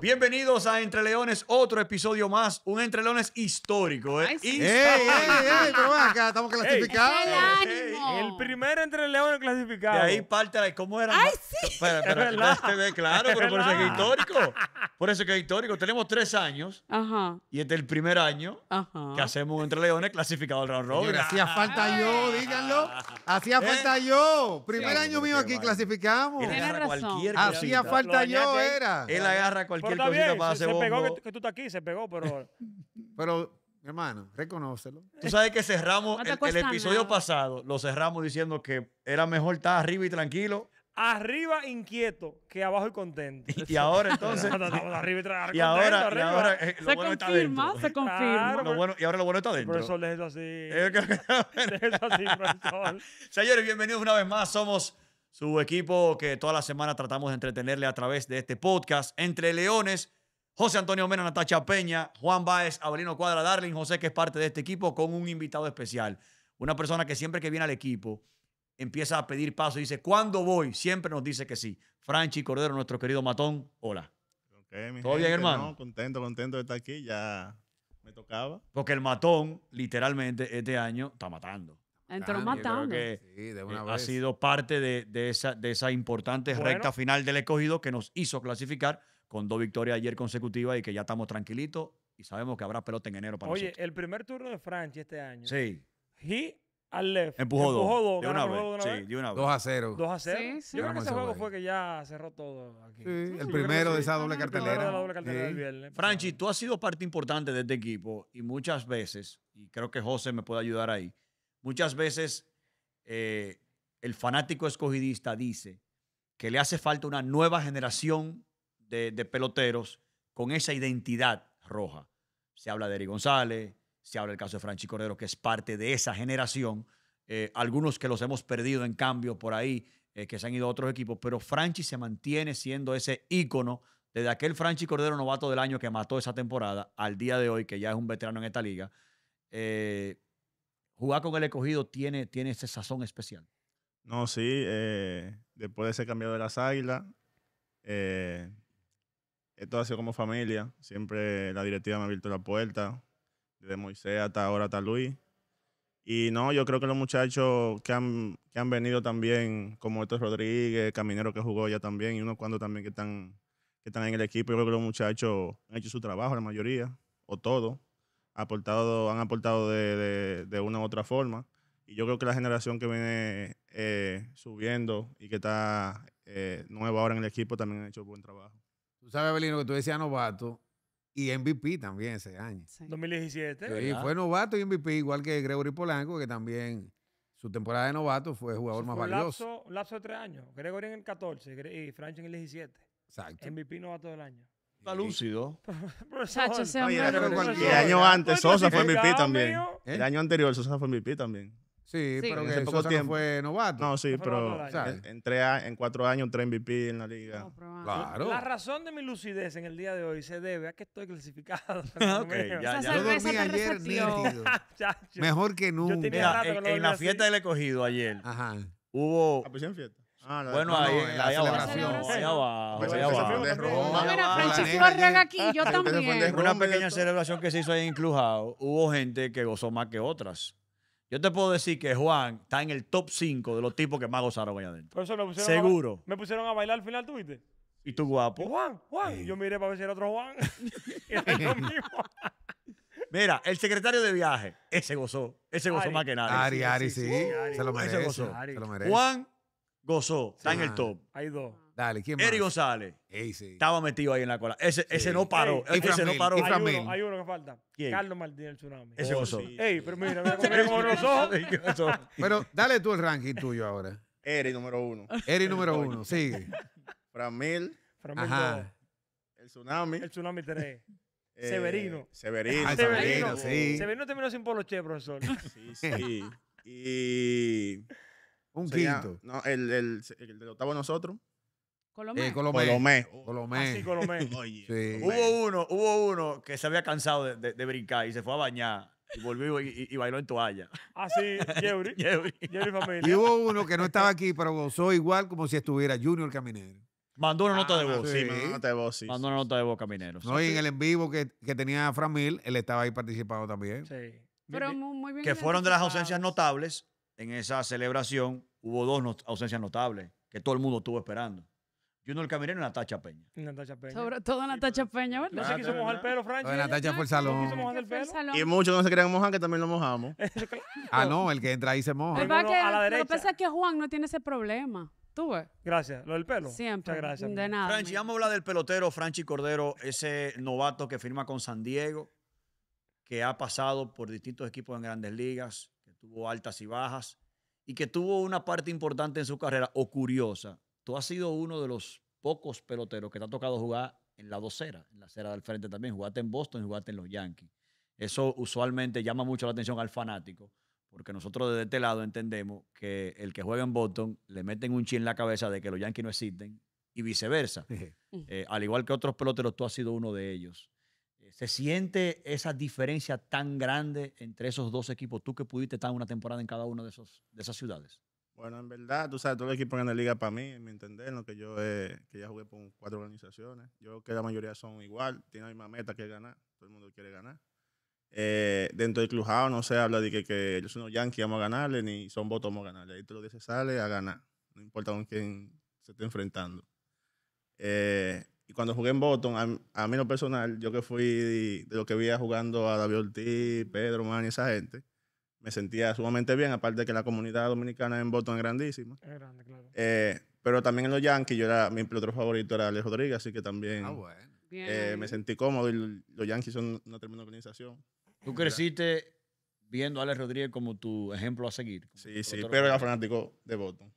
Bienvenidos a Entre Leones, otro episodio más, un Entre Leones histórico. ¿eh? Ay, ¡Ey, ey, estamos clasificados. El primer Entre Leones clasificado. De ahí parte de cómo era. ¡Ay, sí! Este claro, pero por eso que es histórico. Por eso que es histórico. Tenemos tres años Ajá. y este es el primer año que hacemos un Entre Leones clasificado al Round Robin. Hacía falta yo, díganlo. Hacía eh. falta yo. Primer año mío aquí clasificamos. Él agarra cualquier. Hacía falta yo, era. Él agarra cualquier pero se, pegó que, tú estás aquí, se pegó, pero. pero, hermano, reconocelo. Tú sabes que cerramos el, episodio pasado, lo cerramos diciendo que era mejor estar arriba y tranquilo. Arriba inquieto que abajo y contento. Y, ahora entonces. y, contento, ahora, se confirma, se confirma. y ahora lo bueno está dentro. Profesor, eso así. eso así, profesor. Señores, bienvenidos una vez más. Somos su equipo que toda la semana tratamos de entretenerle a través de este podcast. Entre Leones, José Antonio Mena, Natacha Peña, Juan Baez, Abelino Cuadra, Darling, José, que es parte de este equipo, con un invitado especial. Una persona que siempre que viene al equipo empieza a pedir paso y dice, ¿cuándo voy? Siempre nos dice que sí. Franchi Cordero, nuestro querido matón, hola. ¿Todo bien, hermano? contento, contento de estar aquí, ya me tocaba. Porque el matón, literalmente, este año está matando. Entró más matando. Eh, ha sido parte de, de, esa, de esa importante recta final del escogido que nos hizo clasificar con dos victorias ayer consecutivas y que ya estamos tranquilitos y sabemos que habrá pelota en enero para Oye, el primer turno de Franchi este año. Sí. He al left. Empujó, Empujó dos. De una, vez. sí, a cero. dos a 0. Yo creo que ese juego fue que ya cerró todo aquí. el primero de esa doble cartelera. la doble cartelera viernes. Pues, Franchi, tú has sido parte importante de este equipo y muchas veces, y creo que José me puede ayudar ahí, Muchas veces eh, el fanático escogidista dice que le hace falta una nueva generación de, peloteros con esa identidad roja. Se habla de Eri González, se habla del caso de Franchi Cordero, que es parte de esa generación. Eh, algunos que los hemos perdido en cambio por ahí, eh, que se han ido a otros equipos, pero Franchi se mantiene siendo ese ícono desde aquel Franchi Cordero novato del año que mató esa temporada al día de hoy, que ya es un veterano en esta liga jugar con el escogido tiene, tiene ese sazón especial. No, sí. Eh, después de ese cambio de las águilas, eh, esto ha sido como familia. Siempre la directiva me ha abierto la puerta, desde Moisés hasta ahora hasta Luis. Y no, yo creo que los muchachos que han, que han venido también, como estos Rodríguez, Caminero que jugó ya también, y unos cuantos también que están, que están en el equipo, yo creo que los muchachos han hecho su trabajo, la mayoría, o todo aportado, han aportado de, una u otra forma. Y yo creo que la generación que viene eh, subiendo y que está eh, nueva ahora en el equipo también ha hecho buen trabajo. Tú sabes, Abelino, que tú decías novato y MVP también ese año. 2017. Sí, fue novato y MVP, igual que Gregory Polanco, que también su temporada de novato fue jugador más valioso. un lapso de tres años. Gregory en el 14 y Franchi en el 17. Exacto. MVP novato del año. Está lúcido. el año antes, Sosa fue MVP también. El ¿Eh? año anterior, Sosa fue MVP también. Sí, pero en poco tiempo. fue novato. No, sí, pero en, en cuatro años, tres MVP en la liga. Claro. La razón de mi lucidez en el día de hoy se debe a que estoy clasificado. ya, Yo dormí ayer Mejor que nunca. en, la fiesta del escogido ayer Ajá. hubo ah, pues en fiesta. Ah, bueno, ahí, la celebración. Abajo, ahí abajo, De mira, Francisco aquí, yo también. Una pequeña celebración que se hizo ahí en Clujao, hubo gente que gozó más que otras. Yo te puedo decir que Juan está en el top 5 de los tipos que más gozaron allá adentro. Seguro. me pusieron a bailar al final, ¿tuviste? ¿Y tú guapo? Juan, Juan. Yo miré para ver si era otro Juan. era mismo. Mira, el secretario de viaje, ese gozó. Ese gozó más que nadie. Ari, Ari, sí. Se lo merece. Se lo merece. Juan gozó, está en el top. Hay dos. Dale, ¿quién más? Eric González. Estaba metido ahí en la cola. Ese, ese no paró. ese no paró. Hay uno, hay uno que falta. Carlos Martínez, el tsunami. Ese gozó. Ey, pero mira, mira cómo- Pero dale tú el ranking tuyo ahora. Eri, número uno. Eri número uno, sigue. Framil, Framil Ajá. el tsunami. El tsunami 3. Eh, Severino. Severino. Ah, Severino, Severino, Severino terminó sin poloche, profesor. Sí, sí. Y un quinto. No, el, el, el, del octavo nosotros. Colomé. Eh, Colomé. Colomé. Colomé. Ah, sí, Colomé. sí. Hubo uno, hubo uno que se había cansado de, de, brincar y se fue a bañar. Y volvió y, y, bailó en toalla. Ah, sí, Yeuri. Yeuri familia. Y hubo uno que no estaba aquí, pero gozó igual como si estuviera Junior Caminero. Mandó una nota de ah, voz. Sí, mandó una nota de voz, Mandó una nota de voz, Caminero. No, y en el en vivo que, que tenía Framil, él estaba ahí participando también. Sí. Pero muy bien. Que fueron de las ausencias notables en esa celebración hubo dos ausencias notables que todo el mundo estuvo esperando. Yo no el caminero, y Natacha Peña. Natacha Peña. Sobre todo Natacha Peña, ¿verdad? No se quiso mojar el pelo, Franchi. Natacha fue el salón. Y muchos no se creen mojar, que también lo mojamos. ah, no, el que entra ahí se moja. El a la pasa que Juan no tiene ese problema. ¿Tú ves? Gracias. ¿Lo del pelo? Siempre. Muchas gracias. De nada. Franchi, vamos a hablar del pelotero Franchi Cordero, ese novato que firma con San Diego, que ha pasado por distintos equipos en grandes ligas, tuvo altas y bajas y que tuvo una parte importante en su carrera o curiosa. Tú has sido uno de los pocos peloteros que te ha tocado jugar en la docera, en la acera del frente también. Jugaste en Boston y jugaste en los Yankees. Eso usualmente llama mucho la atención al fanático, porque nosotros desde este lado entendemos que el que juega en Boston le meten un chin en la cabeza de que los Yankees no existen y viceversa. Eh, al igual que otros peloteros, tú has sido uno de ellos. Eh, ¿Se siente esa diferencia tan grande entre esos dos equipos? Tú que pudiste estar una temporada en cada una de, esos, de esas ciudades. Bueno, en verdad, tú sabes, todo el equipo en la liga para mí, ¿me mi entender, lo que yo eh, ya jugué por cuatro organizaciones. Yo creo que la mayoría son igual, tienen la misma meta que ganar, todo el mundo quiere ganar. Eh, dentro del clujado no se habla de que, ellos son los Yankees, vamos a ganarle, ni son votos, vamos a ganarle. Ahí te lo dice, sale a ganar, no importa con quién se esté enfrentando. Y cuando jugué en Boston, a, mí lo personal, yo que fui de, lo que veía jugando a David Ortiz, Pedro Man y esa gente, me sentía sumamente bien, aparte de que la comunidad dominicana en Boston es grandísima. Eh, pero también en los Yankees, yo era, mi pelotero favorito era Alex Rodríguez, así que también ah, eh, me sentí cómodo y los Yankees son una tremenda organización. ¿Tú creciste viendo a Alex Rodríguez como tu ejemplo a seguir? Sí, sí, pero era fanático de Boston.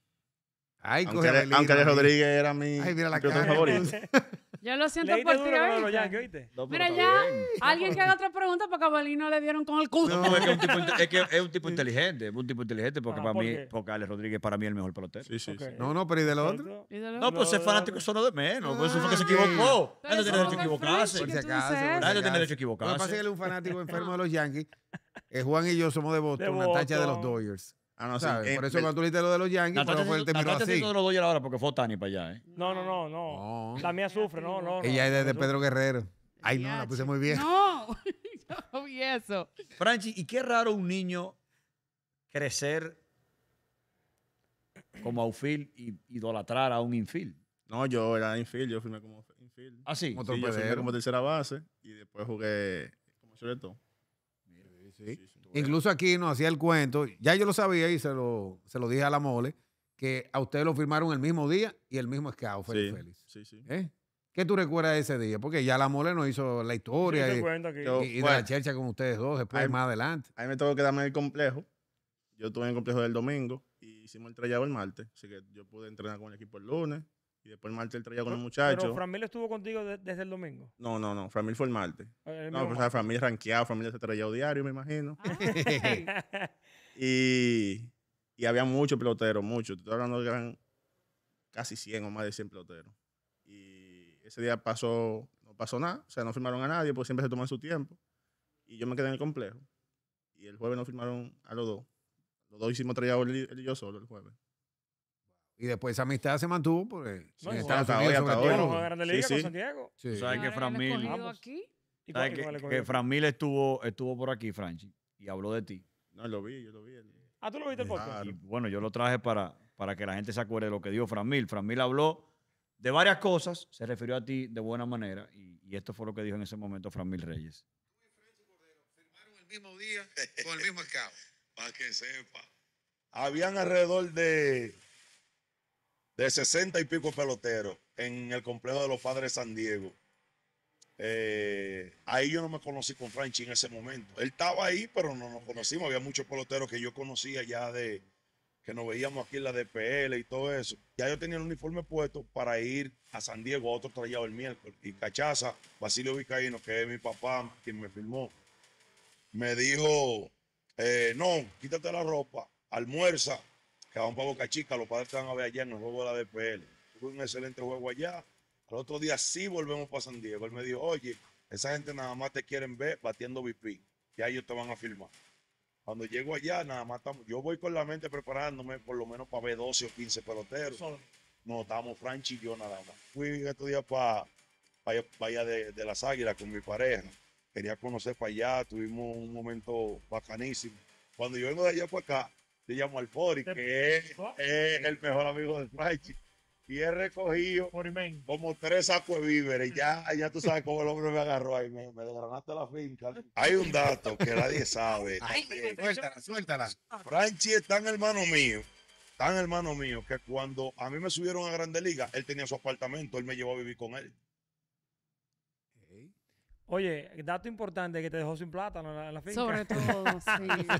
Ay, aunque, aunque Alex Rodríguez era mi, Ay, favorito. Yo lo siento por ti, Mira, ya, alguien que haga otra pregunta porque a Balino le dieron con el culo. No, es que es un tipo, inteligente, es un tipo inteligente porque ah, para mí, porque Alex Rodríguez para mí es el mejor pelotero. Sí, sí, No, no, pero ¿y de otro? No, pues es fanático es solo de menos, pues eso fue que se equivocó. Él no tiene derecho a equivocarse. Por tiene derecho a equivocarse. Lo que pasa es que él es un fanático enfermo de los Yankees. Juan y yo somos de Boston, una tacha de los Dodgers. Ah, no, sí. Eh, por eso cuando tú leíste lo de los Yankees, pero fue el término así. los porque fue Tani para allá, eh. No, no, no, no. Oh. La mía sufre, no, no. Ella es de Pedro Guerrero. Ay, no, la puse muy bien. No, yo no vi eso. Franchi, ¿y qué raro un niño crecer como outfield y idolatrar a un infield? No, yo era infield, yo firmé como infield. Ah, sí. Como, tercera base y después jugué como sobre Incluso aquí nos hacía el cuento, ya yo lo sabía y se lo, se lo dije a la mole, que a ustedes lo firmaron el mismo día y el mismo scout, fue Sí, sí. ¿Eh? ¿Qué tú recuerdas de ese día? Porque ya la mole nos hizo la historia y, de la chercha con ustedes dos, después más adelante. Ahí me tengo que darme el complejo. Yo estuve en el complejo del domingo y hicimos el trayado el martes, así que yo pude entrenar con el equipo el lunes y después el martes él traía con los muchachos. Pero Framil estuvo contigo desde el domingo. No, no, no. Framil fue el martes. Ah, no, pues o sea, Framil ranqueado, Framil se traía diario, me imagino. Ah. y, había muchos peloteros, muchos. Estoy hablando de eran casi 100 o más de 100 peloteros. Y ese día pasó, no pasó nada. O sea, no firmaron a nadie porque siempre se toman su tiempo. Y yo me quedé en el complejo. Y el jueves no firmaron a los dos. Los dos hicimos trayado él y yo solo el jueves. Y después esa amistad se mantuvo porque no, en hasta hoy, hasta hoy. sí, sí. ¿Sabes que Franmil ¿Sabes que, que Fran Mil estuvo, estuvo por aquí, Franchi, y habló de ti? No, lo vi, yo lo vi. Ah, tú lo viste el podcast. bueno, yo lo traje para, para que la gente se acuerde de lo que dijo Fran Mil. Fran Mil habló de varias cosas, se refirió a ti de buena manera y, y esto fue lo que dijo en ese momento Fran Mil Reyes. Firmaron el mismo día con el mismo escabo. para que sepa. Habían alrededor de de 60 y pico peloteros en el complejo de los padres de San Diego. Eh, ahí yo no me conocí con Franchi en ese momento. Él estaba ahí, pero no nos conocimos. Había muchos peloteros que yo conocía ya de que nos veíamos aquí en la DPL y todo eso. Ya yo tenía el uniforme puesto para ir a San Diego, a otro trayado el miércoles. Y Cachaza, Basilio Vizcaíno, que es mi papá, quien me filmó, me dijo, eh, no, quítate la ropa, almuerza, que van para Boca Chica, los padres te van a ver allá en el juego de la DPL. Fue un excelente juego allá. Al otro día sí volvemos para San Diego. Él me dijo, oye, esa gente nada más te quieren ver batiendo BP. Ya ellos te van a firmar. Cuando llego allá, nada más estamos, yo voy con la mente preparándome por lo menos para ver 12 o 15 peloteros. No, estábamos Franchi y yo nada más. Fui estos días para allá de, de, las águilas con mi pareja. Quería conocer para allá, tuvimos un momento bacanísimo. Cuando yo vengo de allá para acá, se llama Alfori, que es, el mejor amigo de Franchi. Y he recogido como tres sacos de víveres. Ya, ya tú sabes cómo el hombre me agarró ahí. Me, desgranaste la finca. Hay un dato que nadie sabe. Eh, suéltala, suéltala. Franchi es tan hermano mío, tan hermano mío, que cuando a mí me subieron a Grande Liga, él tenía su apartamento, él me llevó a vivir con él. Oye, dato importante que te dejó sin plátano en la, finca. Sobre todo,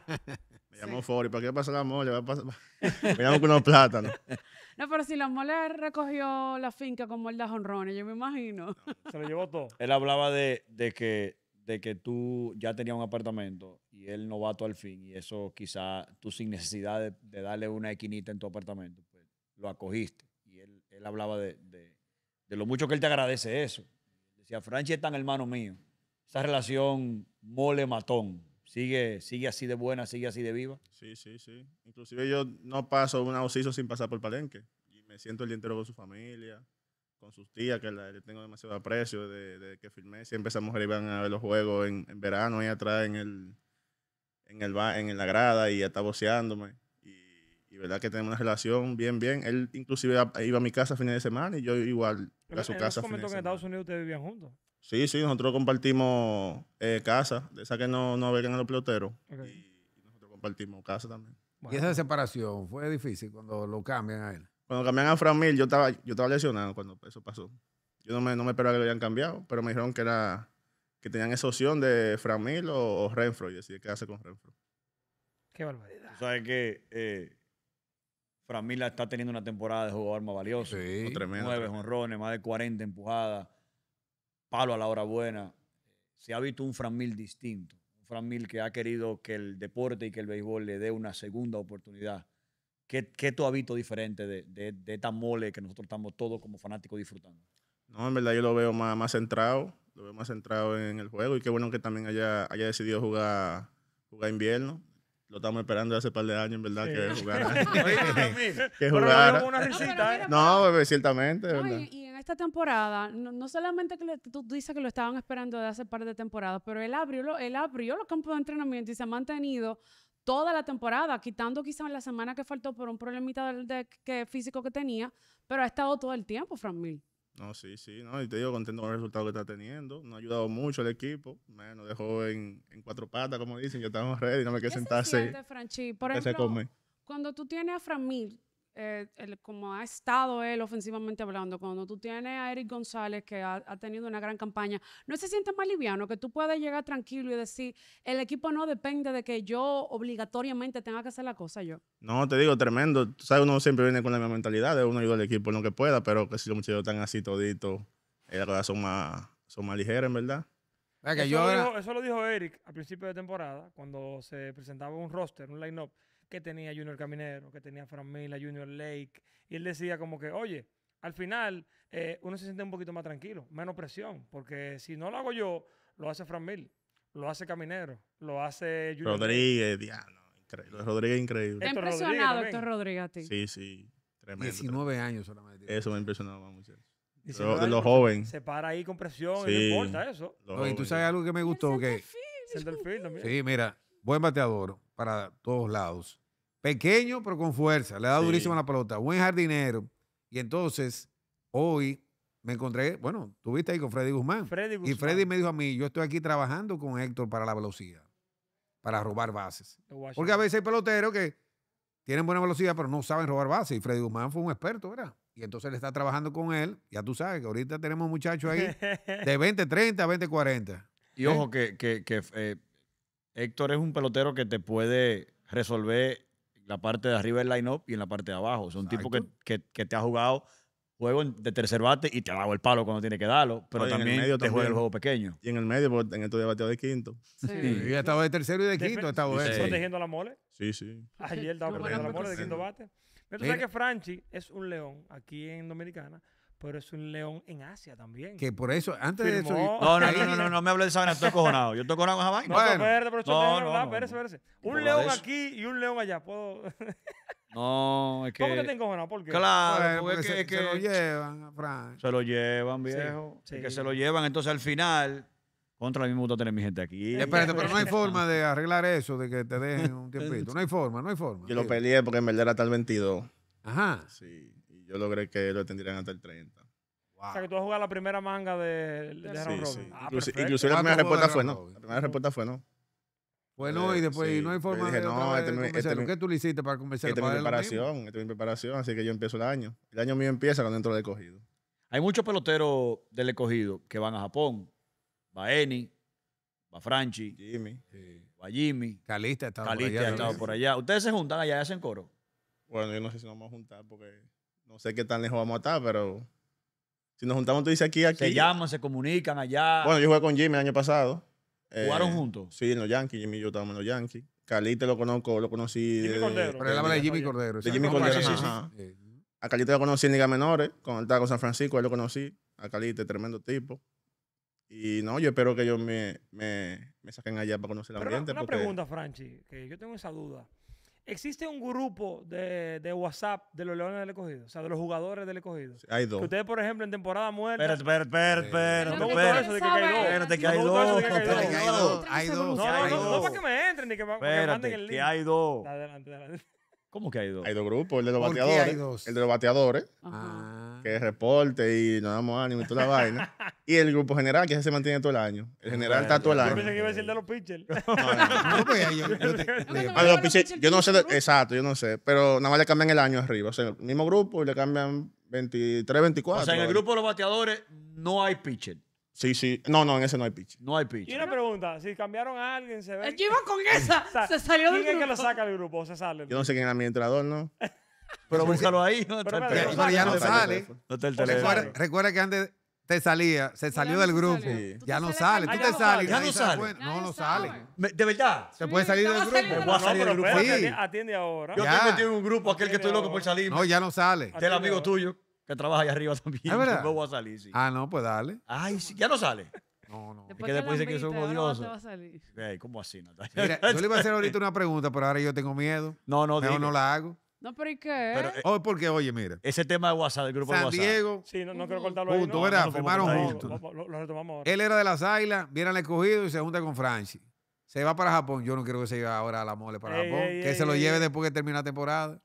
Me llamo Fori, ¿para qué pasa la mole? Me llamo con unos plátanos. No, pero si la mole recogió la finca como el yo me imagino. Se lo llevó todo. Él hablaba de, que, de que tú ya tenías un apartamento y él novato al fin, y eso quizá tú sin necesidad de, darle una equinita en tu apartamento, pues lo acogiste. Y él, hablaba de, de lo mucho que él te agradece eso. Decía, Franchi es tan hermano mío. Esa relación mole-matón Sigue, sigue así de buena, sigue así de viva. Sí, sí, sí. Inclusive yo no paso un ausiso sin pasar por Palenque. Y me siento el día entero con su familia, con sus tías, que tengo demasiado aprecio de que firmé. Siempre esas mujeres iban a ver los juegos en, verano, ahí atrás en el, en el en la grada y está voceándome. Y, verdad que tenemos una relación bien, bien. Él inclusive iba a mi casa a fines de semana y yo igual a su casa. En comentó que en Estados Unidos ustedes vivían juntos. Sí, sí, nosotros compartimos eh, casa, de esa que no, no a los peloteros. Y nosotros compartimos casa también. ¿Y esa separación fue difícil cuando lo cambian a él? Cuando cambian a Framil, yo estaba, yo estaba lesionado cuando eso pasó. Yo no me, esperaba que lo hayan cambiado, pero me dijeron que era que tenían esa opción de Framil o, Renfro y decir qué hace con Renfro. Qué barbaridad. ¿Sabes que eh, está teniendo una temporada de jugador más valioso. Sí. Oh, Tremendo, Nueve honrones, más de 40 empujadas palo a la hora buena, se ha visto un Fran distinto. Un Fran que ha querido que el deporte y que el béisbol le dé una segunda oportunidad. ¿Qué, qué tú has visto diferente de, de, esta mole que nosotros estamos todos como fanáticos disfrutando? No, en verdad yo lo veo más, más centrado, lo veo más centrado en el juego y qué bueno que también haya, haya decidido jugar, jugar invierno lo estamos esperando hace un par de años, en verdad, que jugara. que jugara. una ¿eh? No, ciertamente. verdad esta temporada, no, solamente que tú dices que lo estaban esperando de hace par de temporadas, pero él abrió, él abrió los campos de entrenamiento y se ha mantenido toda la temporada, quitando quizás la semana que faltó por un problemita de, que físico que tenía, pero ha estado todo el tiempo, Frank No, sí, sí, no, y te digo contento con el resultado que está teniendo. No ha ayudado mucho al equipo. Bueno, dejó en, en, cuatro patas, como dicen, ya estamos ready, no me quedé sentarse. Se Por ejemplo, cuando tú tienes a Fran eh, el, como ha estado él ofensivamente hablando, cuando tú tienes a Eric González que ha, tenido una gran campaña, ¿no se siente más liviano que tú puedas llegar tranquilo y decir, el equipo no depende de que yo obligatoriamente tenga que hacer la cosa yo? No, te digo, tremendo. Tú sabes, uno siempre viene con la misma mentalidad de uno ayuda al equipo en lo que pueda, pero que si los muchachos están así toditos, eh, son más, son más ligeras, en verdad. Eso, lo dijo, eso lo dijo Eric al principio de temporada, cuando se presentaba un roster, un line-up que tenía Junior Caminero, que tenía Fran Mila, Junior Lake. Y él decía como que, oye, al final eh, uno se siente un poquito más tranquilo, menos presión, porque si no lo hago yo, lo hace Fran Mil, lo hace Caminero, lo hace Junior Rodríguez, diablo. increíble. Rodríguez increíble. impresionado, Rodríguez Rodríguez, a ti. Sí, sí, tremendo. 19 años solamente. Eso me ha mucho. De de los jóvenes. Se para ahí con presión y no importa eso. y tú sabes algo que me gustó. que, también. Sí, mira, buen bateador para todos lados. Pequeño, pero con fuerza. Le da dado durísimo la pelota. Buen jardinero. Y entonces, hoy me encontré, bueno, tuviste ahí con Freddy Guzmán. Y Freddy me dijo a mí, yo estoy aquí trabajando con Héctor para la velocidad, para robar bases. Porque a veces hay peloteros que tienen buena velocidad, pero no saben robar bases. Y Freddy Guzmán fue un experto, ¿verdad? Y entonces le está trabajando con él. Ya tú sabes que ahorita tenemos muchachos ahí de 20, 30 a 20, 40. Y ojo, que, que, eh, Héctor es un pelotero que te puede resolver la parte de arriba del line-up y en la parte de abajo. Es un tipo que, que, te ha jugado juego de tercer bate y te ha dado el palo cuando tiene que darlo, pero también te juega el juego pequeño. Y en el medio, porque en esto ya bateó de quinto. Sí. sí. Y estaba de tercero y de quinto. Estaba sí. protegiendo la mole? Sí, sí. Ayer estaba protegiendo la mole de quinto bate. Pero tú sabes que Franchi es un león aquí en Dominicana pero es un león en Asia también. Que por eso, antes de eso. No, no, no, no, no, me hables de esa vaina, estoy cojonado. Yo estoy cojonado con esa vaina. No, no, no, no, espérese, espérese. Un león aquí y un león allá. Puedo. no, es que. ¿Cómo que te encojonado? ¿Por qué? Claro, porque, se, es que, se, lo llevan, Frank. Se lo llevan, viejo. Sí, Que se lo llevan. Entonces al final. Contra, el mí me gusta tener mi gente aquí. Espérate, pero no hay forma de arreglar eso, de que te dejen un tiempito. No hay forma, no hay forma. Yo lo peleé porque en verdad era tal el 22. Ajá. Sí. Yo logré que lo tendrían hasta el 30. O sea, que tú vas a la primera manga de, de sí, Sí. Ah, inclusive ah, Incluso la primera respuesta fue no. La primera respuesta fue no. Bueno, eh, y después no hay forma de de no, este este ¿Qué tú le hiciste para convencer? este es mi preparación, esta es mi preparación, así que yo empiezo el año. El año mío empieza cuando entro del escogido. Hay muchos peloteros del escogido que van a Japón. Va Eni, va Franchi, Jimmy. va Jimmy. Calista ha estado por allá. Ha estado por allá. ¿Ustedes se juntan allá y hacen coro? Bueno, yo no sé si nos vamos a juntar porque no sé qué tan lejos vamos a estar, pero si nos juntamos, tú dices aquí, aquí. Se llaman, se comunican allá. Bueno, yo jugué con Jimmy el año pasado. ¿Jugaron eh, juntos? Sí, en los Yankees. Jimmy y yo estábamos en los Yankees. Calite lo conozco, lo conocí. de, Pero él habla de Jimmy Cordero. De Jimmy Cordero, sí, sí, A Calite lo conocí en Liga Menores, con el Taco San Francisco, ahí lo conocí. A Calite, tremendo tipo. Y no, yo espero que ellos me, me, me saquen allá para conocer el Pero ambiente. Una, pregunta, Franchi, que yo tengo esa duda. Existe un grupo de, de WhatsApp de los Leones del Escogido, o sea, de los jugadores del Escogido. Hay dos. Que ustedes, por ejemplo, en temporada muerta. Espera, espera, espera. No me eso de que hay dos. Espérate, que hay dos. No que hay dos. Hay No, no, no, para que me entren ni que me manden el link. que hay dos. Adelante, adelante. ¿Cómo que hay dos? Hay dos grupos, el de los bateadores. El de los bateadores. Ah que es reporte y nos damos ánimo y toda la vaina. Y el grupo general, que ese se mantiene todo el año. El general está todo el año. Yo pensé que iba a decir de los pitchers. No, pues, yo, yo no sé, exacto, yo no sé. Pero nada más le cambian el año arriba. O sea, el mismo grupo y le cambian 23, 24. O sea, en el grupo de los bateadores no hay pitcher. Sí, sí. No, no, en ese no hay pitch. No hay Y una pregunta, si cambiaron a alguien, se ve... Yo iba con esa. Se salió del ¿Quién es que lo saca del grupo? Se sale. Yo no sé quién es mi entrenador, ¿no? Pero búscalo ahí. No pero, ya no sale. Recuerda, que antes te salía, se salió del grupo. Ya no sale, tú te sales. Ya no sale. No, no sale. ¿De verdad? ¿Se puede salir del grupo? voy a salir del grupo. Atiende ahora. Yo estoy un grupo, aquel que estoy loco por salir. No, ya no sale. el amigo tuyo que trabaja allá arriba también. Ah, verdad? No voy a salir, Ah, no, pues dale. Ay, sí, ya no sale. No, no. es que después dice que son odiosos. No hey, ¿Cómo así, Natalia? Mira, yo le iba a hacer ahorita una pregunta, pero ahora yo tengo miedo. No, no, Mejor no la hago. No, pero ¿y qué? Eh, oh, porque, oye, mira. Ese tema de WhatsApp, del grupo de WhatsApp. Diego. Sí, no, quiero cortarlo ahí, no, juntos. Lo, retomamos Él era de las Águilas, viene al escogido y se junta con Franchi. Se va para Japón. Yo no quiero que se lleve ahora a la mole para Japón. que se lo lleve después que termine la temporada.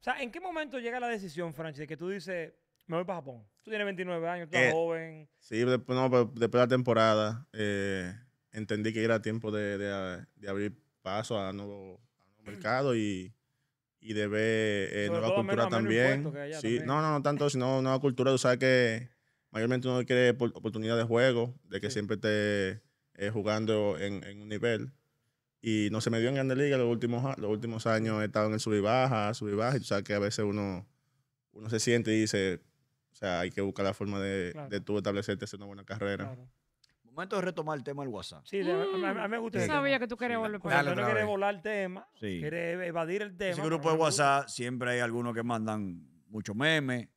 O sea, ¿en qué momento llega la decisión, Franchi, de que tú dices, me voy para Japón? Tú tienes 29 años, tú estás eh, joven. Sí, después, después de la temporada eh, entendí que era tiempo de, abrir paso a nuevo, a nuevo mercado y y de ver eh, nueva cultura también. sí, no, no, no tanto, sino nueva cultura. Tú sabes que mayormente uno quiere oportunidad de juego, de que siempre esté eh, jugando en, un nivel. Y no se me dio en Grande Liga los últimos, los últimos años. He estado en el sub y baja, sub y baja. Y tú sabes que a veces uno, uno se siente y dice, o sea, hay que buscar la forma de, tú establecerte hacer una buena carrera. Momento de retomar el tema del WhatsApp. Sí, a, mí me gusta. Yo sabía que tú querías volver no volar el tema, Sí. quieres evadir el tema. Ese grupo de WhatsApp siempre hay algunos que mandan muchos memes,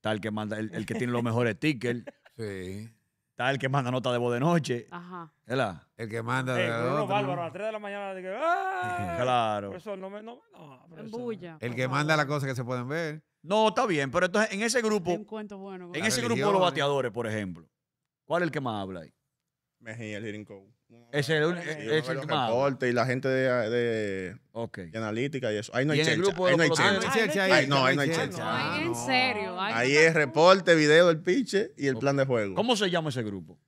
tal que manda el, que tiene los mejores tickets, Sí. tal que manda nota de voz de noche, Ajá. El que manda. Eh, a las 3 de la mañana, Claro. Eso no me. No, El que manda las cosas que se pueden ver. No, está bien, pero entonces en ese grupo, un cuento bueno. en ese grupo de los bateadores, por ejemplo, ¿cuál es el que más habla ahí? Mejía, el Hearing Code. Es el único. E- es el reporte y la gente de, de, analítica y eso. Ahí no hay chelcha. Ahí no hay chelcha. No, ahí no hay chelcha. en serio. Ahí es reporte, video del piche y el plan de juego. ¿Cómo se llama ese grupo?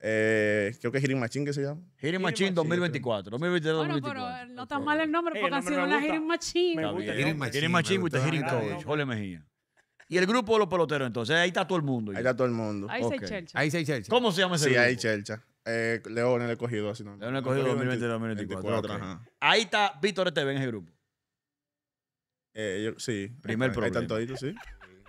Eh, creo que es Hiring Machine que se llama. Hiring Machine 2024. 2023, bueno, pero eh, no está mal el nombre porque ha sido la Hiring Machine. Hiring Machine with the Hiring Coach. Jole Mejía. Y el grupo de los peloteros, entonces, ahí está todo el mundo. Ahí está todo el mundo. Ahí se hay chelcha. Ahí se hay ¿Cómo se llama ese sí, grupo? Sí, ahí chelcha. Eh, León he cogido así no. León el escogido 2020-2024. Ahí está Víctor Esteve en ese grupo. Eh, sí. Primer problema. Ahí están toditos, sí.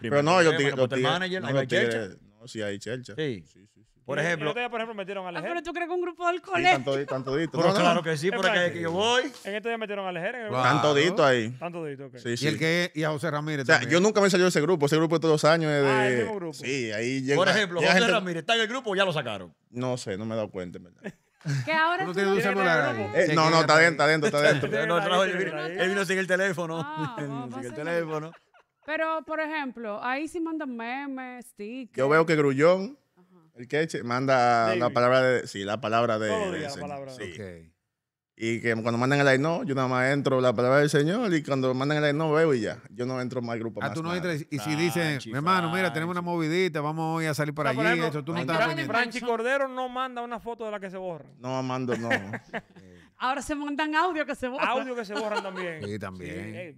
Pero no, yo te, los No, los No, sí, hay chelcha. Sí, sí, sí. Por ejemplo. Día, por ejemplo, metieron al ah, tú crees que un grupo de colegio. Sí, tanto, dito. Pero claro que sí, porque aquí yo voy. En este día metieron al ejército. Tanto dito ahí. Tanto dito, ok. Sí, Y, el que, y a José Ramírez. O sea, yo nunca me salió de ese grupo. Ese grupo de todos los años es ah, de. Ah, ese grupo. Sí, ahí llega. Por ejemplo, José Ramírez, ¿está en el grupo o ya lo sacaron? No sé, no me he dado cuenta, en verdad. ahora tú un celular eh, no, no, está dentro, está dentro, está dentro. él vino sin el teléfono. Ah, sin el teléfono. Pero, por ejemplo, ahí sí mandan memes, stickers. Yo veo que Grullón el queche manda la palabra de. Sí, la palabra de. la palabra. Sí. Y que cuando mandan el like no, yo nada más entro la palabra del Señor y cuando mandan el like no veo y ya. Yo no entro más al grupo. Ah, más tú no entras. Y si ah, dicen, hermano, mira, tenemos una movidita, vamos hoy a salir para allí. eso tú no estás Franchi Cordero no manda una foto de la que se borra. No, mando, no. Ahora se mandan audio que se borran. Audio que se borran también. Sí, también.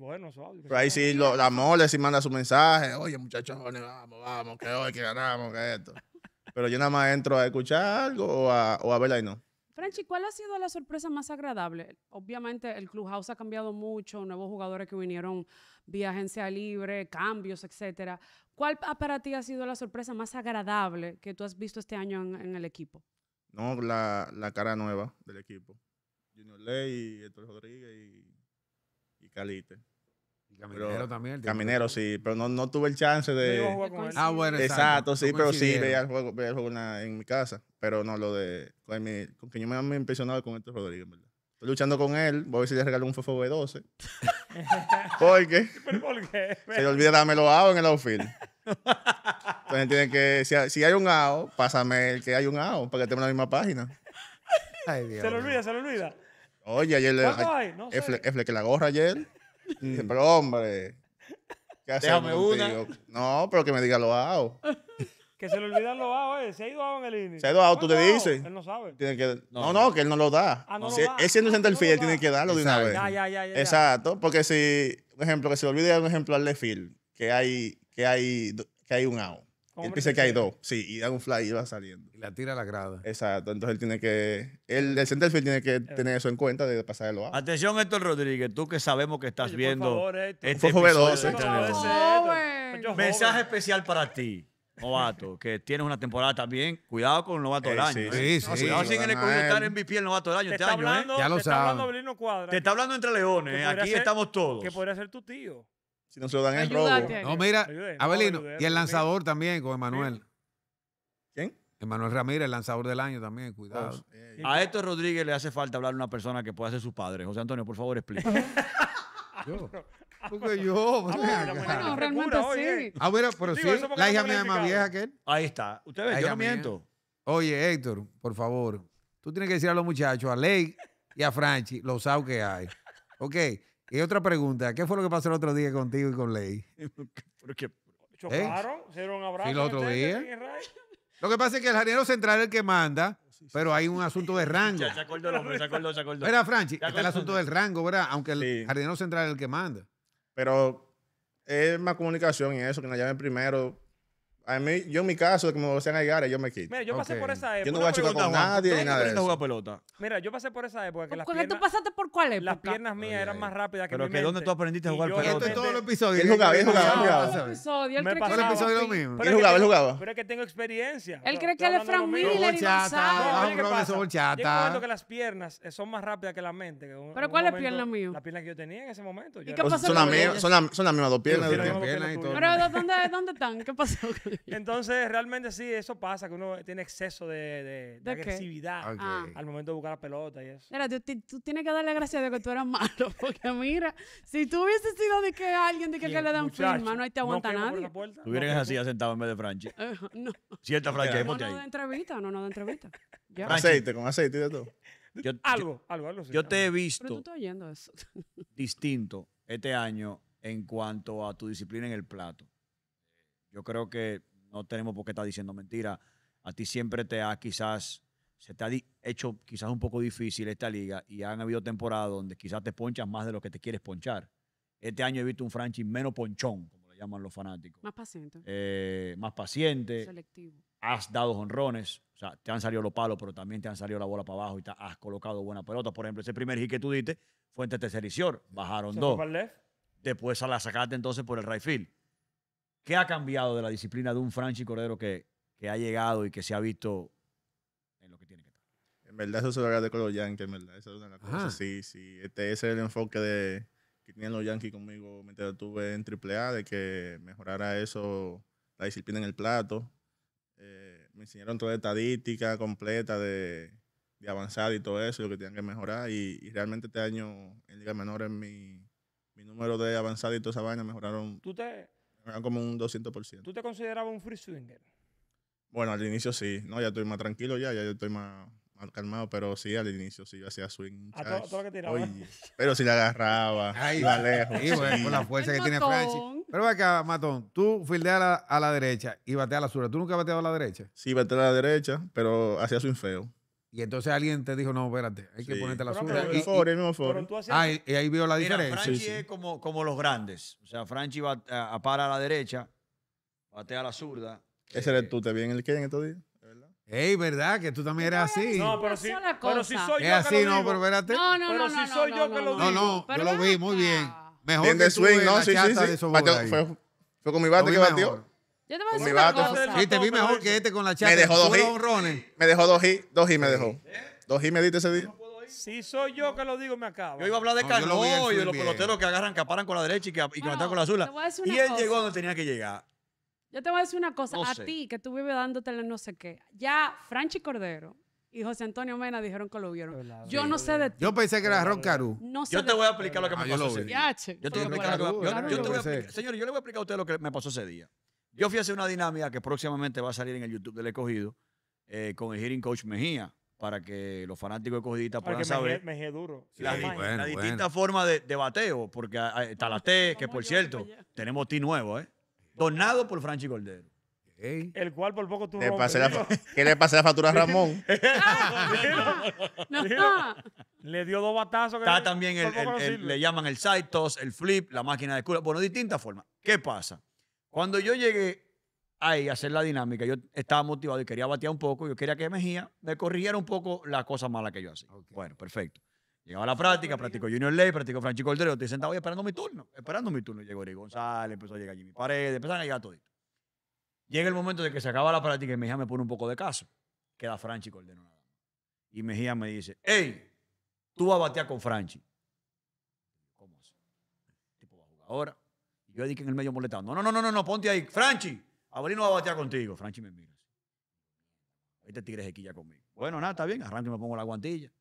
Pero ahí sí, lo, la mole sí manda su mensaje. Oye, muchachos, vamos, vamos, que hoy que ganamos, que esto. Pero yo nada más entro a escuchar algo o a, verla y no. Franchi, ¿cuál ha sido la sorpresa más agradable? Obviamente el Clubhouse ha cambiado mucho, nuevos jugadores que vinieron vía agencia libre, cambios, etcétera. ¿Cuál ah, para ti ha sido la sorpresa más agradable que tú has visto este año en, el equipo? No, la, cara nueva del equipo. Junior Ley, Héctor Rodríguez y, y Calite. Caminero también. El caminero, sí, pero no, no, tuve el chance de. Ah, bueno, exacto. sí, pero sí veía el juego, en, mi casa. Pero no lo de. Con, que yo me, he impresionado con Héctor este Rodríguez, ¿verdad? Estoy luchando con él, voy a ver si le regalo un FFV 12. Porque. ¿Por qué? Se le olvida los AO en el outfield. Entonces tienen que, si, hay un AO, pásame el que hay un AO para que estemos en la misma página. se le olvida, se le olvida. Oye, ayer le. que la gorra ayer. Mm. pero hombre, Déjame una. No, pero que me diga lo hago. Que se le olvidan los AO, eh. Se ha ido AO en el inicio Se ha ido AO, tú te dices. Él no sabe. que, no, no, que él no lo da. Ah, es ah, no siendo él tiene que darlo de una vez. Exacto. Porque si, por ejemplo, que se le olvide un ejemplo al de field, que hay, que hay, que hay un AO. Él dice que hay dos, sí, y da un fly y va saliendo. Y la tira a la grada. Exacto, entonces él tiene que. Él, el centerfield tiene que eh. tener eso en cuenta de pasar el a. Atención, Héctor Rodríguez, tú que sabemos que estás viendo. Por favor, este Mensaje especial para ti, novato, que tienes una temporada también. Cuidado con el novato del eh, año. Sí, ¿eh? sí, sí, cuidado sin el el novato del año este año. Ya lo te Está hablando te está hablando entre leones. Aquí estamos todos. Que podría ser tu tío. Si no se lo dan el robo. No, mira, Abelino, y el lanzador también con Emanuel. ¿Quién? Emanuel Ramírez, el lanzador del año también, cuidado. Oh, a Héctor Rodríguez le hace falta hablar a una persona que pueda ser su padre. José Antonio, por favor, explica. yo. Porque yo. Ah, realmente sí. Ah, pero sí, la hija mía más vieja que él. Ahí está. Usted yo no Oye, Héctor, por favor, tú tienes que decir a los muchachos, a Ley y a Franchi, los saos que hay. Ok. Y otra pregunta, ¿qué fue lo que pasó el otro día contigo y con Ley? Porque ¿Eh? chocaron, se ¿Y el otro día? Lo que pasa es que el jardinero central es el que manda, pero hay un asunto de rango. se acordó el se acordó, Era Franchi, está el asunto del rango, ¿verdad? Aunque el jardinero central es el que manda. Pero es más comunicación y eso, que nos llamen primero. A mí, yo en mi caso, que me volvieran a llegar, yo me quito. Mira, yo pasé por esa época. Yo no voy a chocar con nadie ni nada de eso. pelota? Mira, yo pasé por esa época que las piernas... ¿Tú pasaste por cuál época? Las piernas mías eran más rápidas que Pero mi que mente. ¿dónde tú aprendiste a jugar pelota? Esto es todo el episodio. Él jugaba, él jugaba. Todo el episodio, él el episodio lo mismo. Él jugaba, él jugaba. Pero es que tengo experiencia. Él cree que él es Frank Miller y no sabe. No, eso Yo que las piernas eh, son más rápidas que la mente. ¿Pero cuál es pierna mía? La pierna que yo tenía en ese momento. ¿Y qué pasó? Son las mismas dos piernas. Pero ¿dónde están? ¿Qué pasó? Entonces, realmente sí, eso pasa, que uno tiene exceso de, agresividad al momento de buscar la pelota y eso. Mira, tú, tienes que darle gracias de que tú eras malo, porque mira, si tú hubieses sido de que alguien de que, le dan firma, no ahí te aguanta nadie. Tú hubieras así sentado en vez de Franchi. Eh, Cierta Franchi, no, no, de entrevista, no, no, de entrevista. Aceite, con aceite y de todo. algo, algo, algo. yo te he visto eso. distinto este año en cuanto a tu disciplina en el plato. Yo creo que no tenemos por qué estar diciendo mentira. A ti siempre te ha quizás, se te ha hecho quizás un poco difícil esta liga y han habido temporadas donde quizás te ponchas más de lo que te quieres ponchar. Este año he visto un Franchi menos ponchón, como le llaman los fanáticos. Más paciente. Eh, más paciente. Selectivo. Has dado honrones, o sea, te han salido los palos, pero también te han salido la bola para abajo y has colocado buena pelota. Por ejemplo, ese primer hit que tú diste fue entre tercer bajaron dos. Después la sacaste entonces por el right field. ¿Qué ha cambiado de la disciplina de un Franchi Cordero que, ha llegado y que se ha visto en lo que tiene que estar? En verdad, eso se lo agradezco a los Yankees, en verdad. Eso es una de las cosas. Sí, sí. Este, ese es el enfoque de, que tenían los Yankees conmigo mientras estuve en AAA, de que mejorara eso, la disciplina en el plato. Eh, me enseñaron toda la estadística completa de, de avanzar y todo eso, lo que tenían que mejorar. Y, realmente este año en Liga Menor, en mi, mi número de avanzada y toda esa vaina mejoraron. ¿Tú te, como un 200%. ¿Tú te considerabas un free swinger? Bueno, al inicio sí. No, ya estoy más tranquilo ya, ya estoy más, calmado, pero sí, al inicio sí, yo hacía swing. pero si la agarraba, iba lejos. bueno, con la fuerza que tiene Franchi. Pero acá, Matón, tú fildeas a la, derecha y bateas a la zurda. ¿Tú nunca bateado a la derecha? Sí, bateaba a la derecha, pero hacía swing feo. Y entonces alguien te dijo, no, espérate, hay que ponerte la zurda. y, Ah, y, ahí vio la diferencia. Franchi es como, como los grandes. O sea, Franchi va a, parar para a la derecha, batea a la zurda. Ese eres eh, tú, ¿te vi en el que en estos días? Ey, ¿verdad? Que tú también eres así. No, pero si, pero si soy yo. Es así, que no, pero espérate. No, no, pero no, si soy yo que lo vi. No, no, yo lo vi muy bien. Mejor bien que de swing, no, sí, sí, sí. Fue, con mi bate que batió. Yo te voy a decir una cosa. Sí, te vi mejor que este con la chapa. Me dejó dos hits. Me dejó dos hits. Dos me dejó. Dos hits me diste ese día. Si soy yo que lo digo, me acabo. Yo iba a hablar de no, y de los peloteros que agarran, que aparan con la derecha y que, y que matan con la azul. Y él llegó donde tenía que llegar. Yo te voy a decir una cosa. a ti, que tú vives dándote el no sé qué. Ya Franchi Cordero y José Antonio Mena dijeron que lo vieron. yo no sé de ti. Yo pensé que era Ron Caru. Ah, yo te voy a explicar lo que me pasó ese día. Yo te voy a explicar. yo le voy a explicar a usted lo que me pasó ese día. Yo fui a hacer una dinámica que próximamente va a salir en el YouTube del Escogido eh, con el Hearing Coach Mejía para que los fanáticos de Cogidita puedan saber Mejía, duro. la, distinta forma de, bateo, porque ah, ah, talate, que por cierto, tenemos ti nuevo, ¿eh? Donado por Franchi Cordero. El cual por poco tú que ¿Qué le pase la factura a Ramón? Le dio dos batazos. también, le llaman el side toss, el flip, la máquina de cura. Bueno, distintas formas. ¿Qué pasa? Cuando yo llegué ahí a hacer la dinámica, yo estaba motivado y quería batear un poco, yo quería que Mejía me corrigiera un poco las cosas malas que yo hacía. Bueno, perfecto. Llegaba a la práctica, practicó Junior Ley, practicó Franchi Cordero, estoy sentado ahí esperando mi turno, esperando mi turno. Llegó Eri González, empezó a llegar Jimmy Paredes, empezaron a llegar todo. Llega el momento de que se acaba la práctica y Mejía me pone un poco de caso. Queda Franchi Cordero nada Y Mejía me dice, hey, tú vas a batear con Franchi. ¿Cómo así? El tipo va a jugar ahora yo que en el medio molestando. No, no, no, no, no, ponte ahí. Franchi, no va a batear contigo. Franchi me mira. Este tigre de equilla conmigo. Bueno, nada, está bien. Arranco y me pongo la guantilla.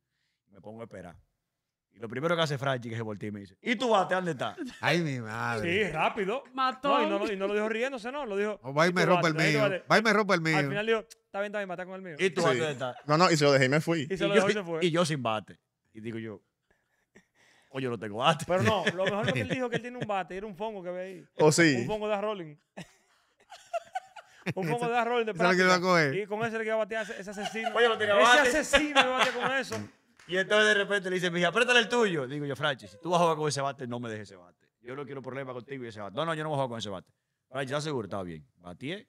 Me pongo a esperar. Y lo primero que hace Franchi que se voltea y me dice, ¿y tú bate dónde está? Ay, mi madre. Sí, rápido. Mató. No, y, no, lo- dijo riéndose, no. Lo dijo. O oh, va y me rompe el medio. Va y me rompe el Al final le dijo, está bien, está bien, mata con el mío. ¿Y tú bate dónde está? No, no, y se lo dejé y me fui. Y se lo dejó Y yo sin bate. Y digo yo, o yo no tengo bate. Pero no, lo mejor es que él dijo que él tiene un bate, era un fongo que ve ahí. ¿O oh, sí. Un fongo de rolling. un fongo de rolling de práctica. Y con ese le iba a batear ese asesino. Oye, no tenía bate. Ese asesino le bate con eso. Y entonces de repente le dice, mija, apriétale el tuyo. Digo yo, Franchi, si tú vas a jugar con ese bate, no me dejes ese bate. Yo no quiero problema contigo y ese bate. No, no, yo no voy a jugar con ese bate. Franchi, está seguro, estaba bien. Batié,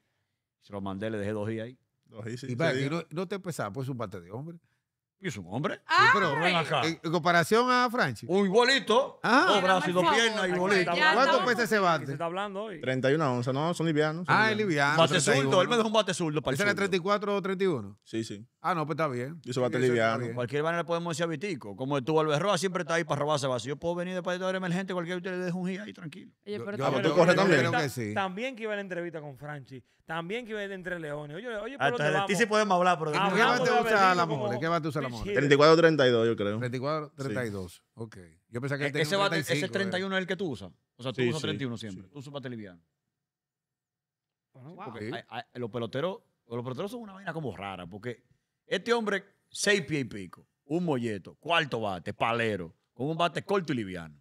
se lo mandé, le dejé dos días ahí. Dos días, sí, y no, te empezaba es pues, un bate de hombre es un hombre. Ah, pero acá. En, comparación a Franchi. Un igualito. Ajá. Ah. Dos brazos y dos piernas, igualito. ¿Cuánto pesa ese bate? Se está hablando hoy. 31 onzas, no, son livianos. ah, es liviano. Bate surdo él me dejó un bate zurdo. ¿Ese era 34 o 31? Sí, sí. Ah, no, pues está bien. Y se bate liviano. cualquier manera le podemos decir a Vitico. Como al Alberroa, siempre está ahí para robarse base. Yo puedo venir de de emergente, cualquier usted le dejo un giro ahí, tranquilo. yo, también. Creo También que iba a la entrevista con Franchi. También que iba entre leones. Oye, oye, por vamos. Ah, de ti sí podemos hablar, pero... ¿Qué más te gusta la ¿Qué va usa la mujer. 34-32, yo creo. 34-32, ok. Yo pensé que él e- tenía ese, ese 31 eh. es el que tú usas. O sea, tú usas 31 siempre. Tú usas bate liviano. Bueno, wow. los peloteros los peloteros son una vaina como rara, porque este hombre, seis pies y pico, un molleto, cuarto bate, palero, con un bate corto y liviano.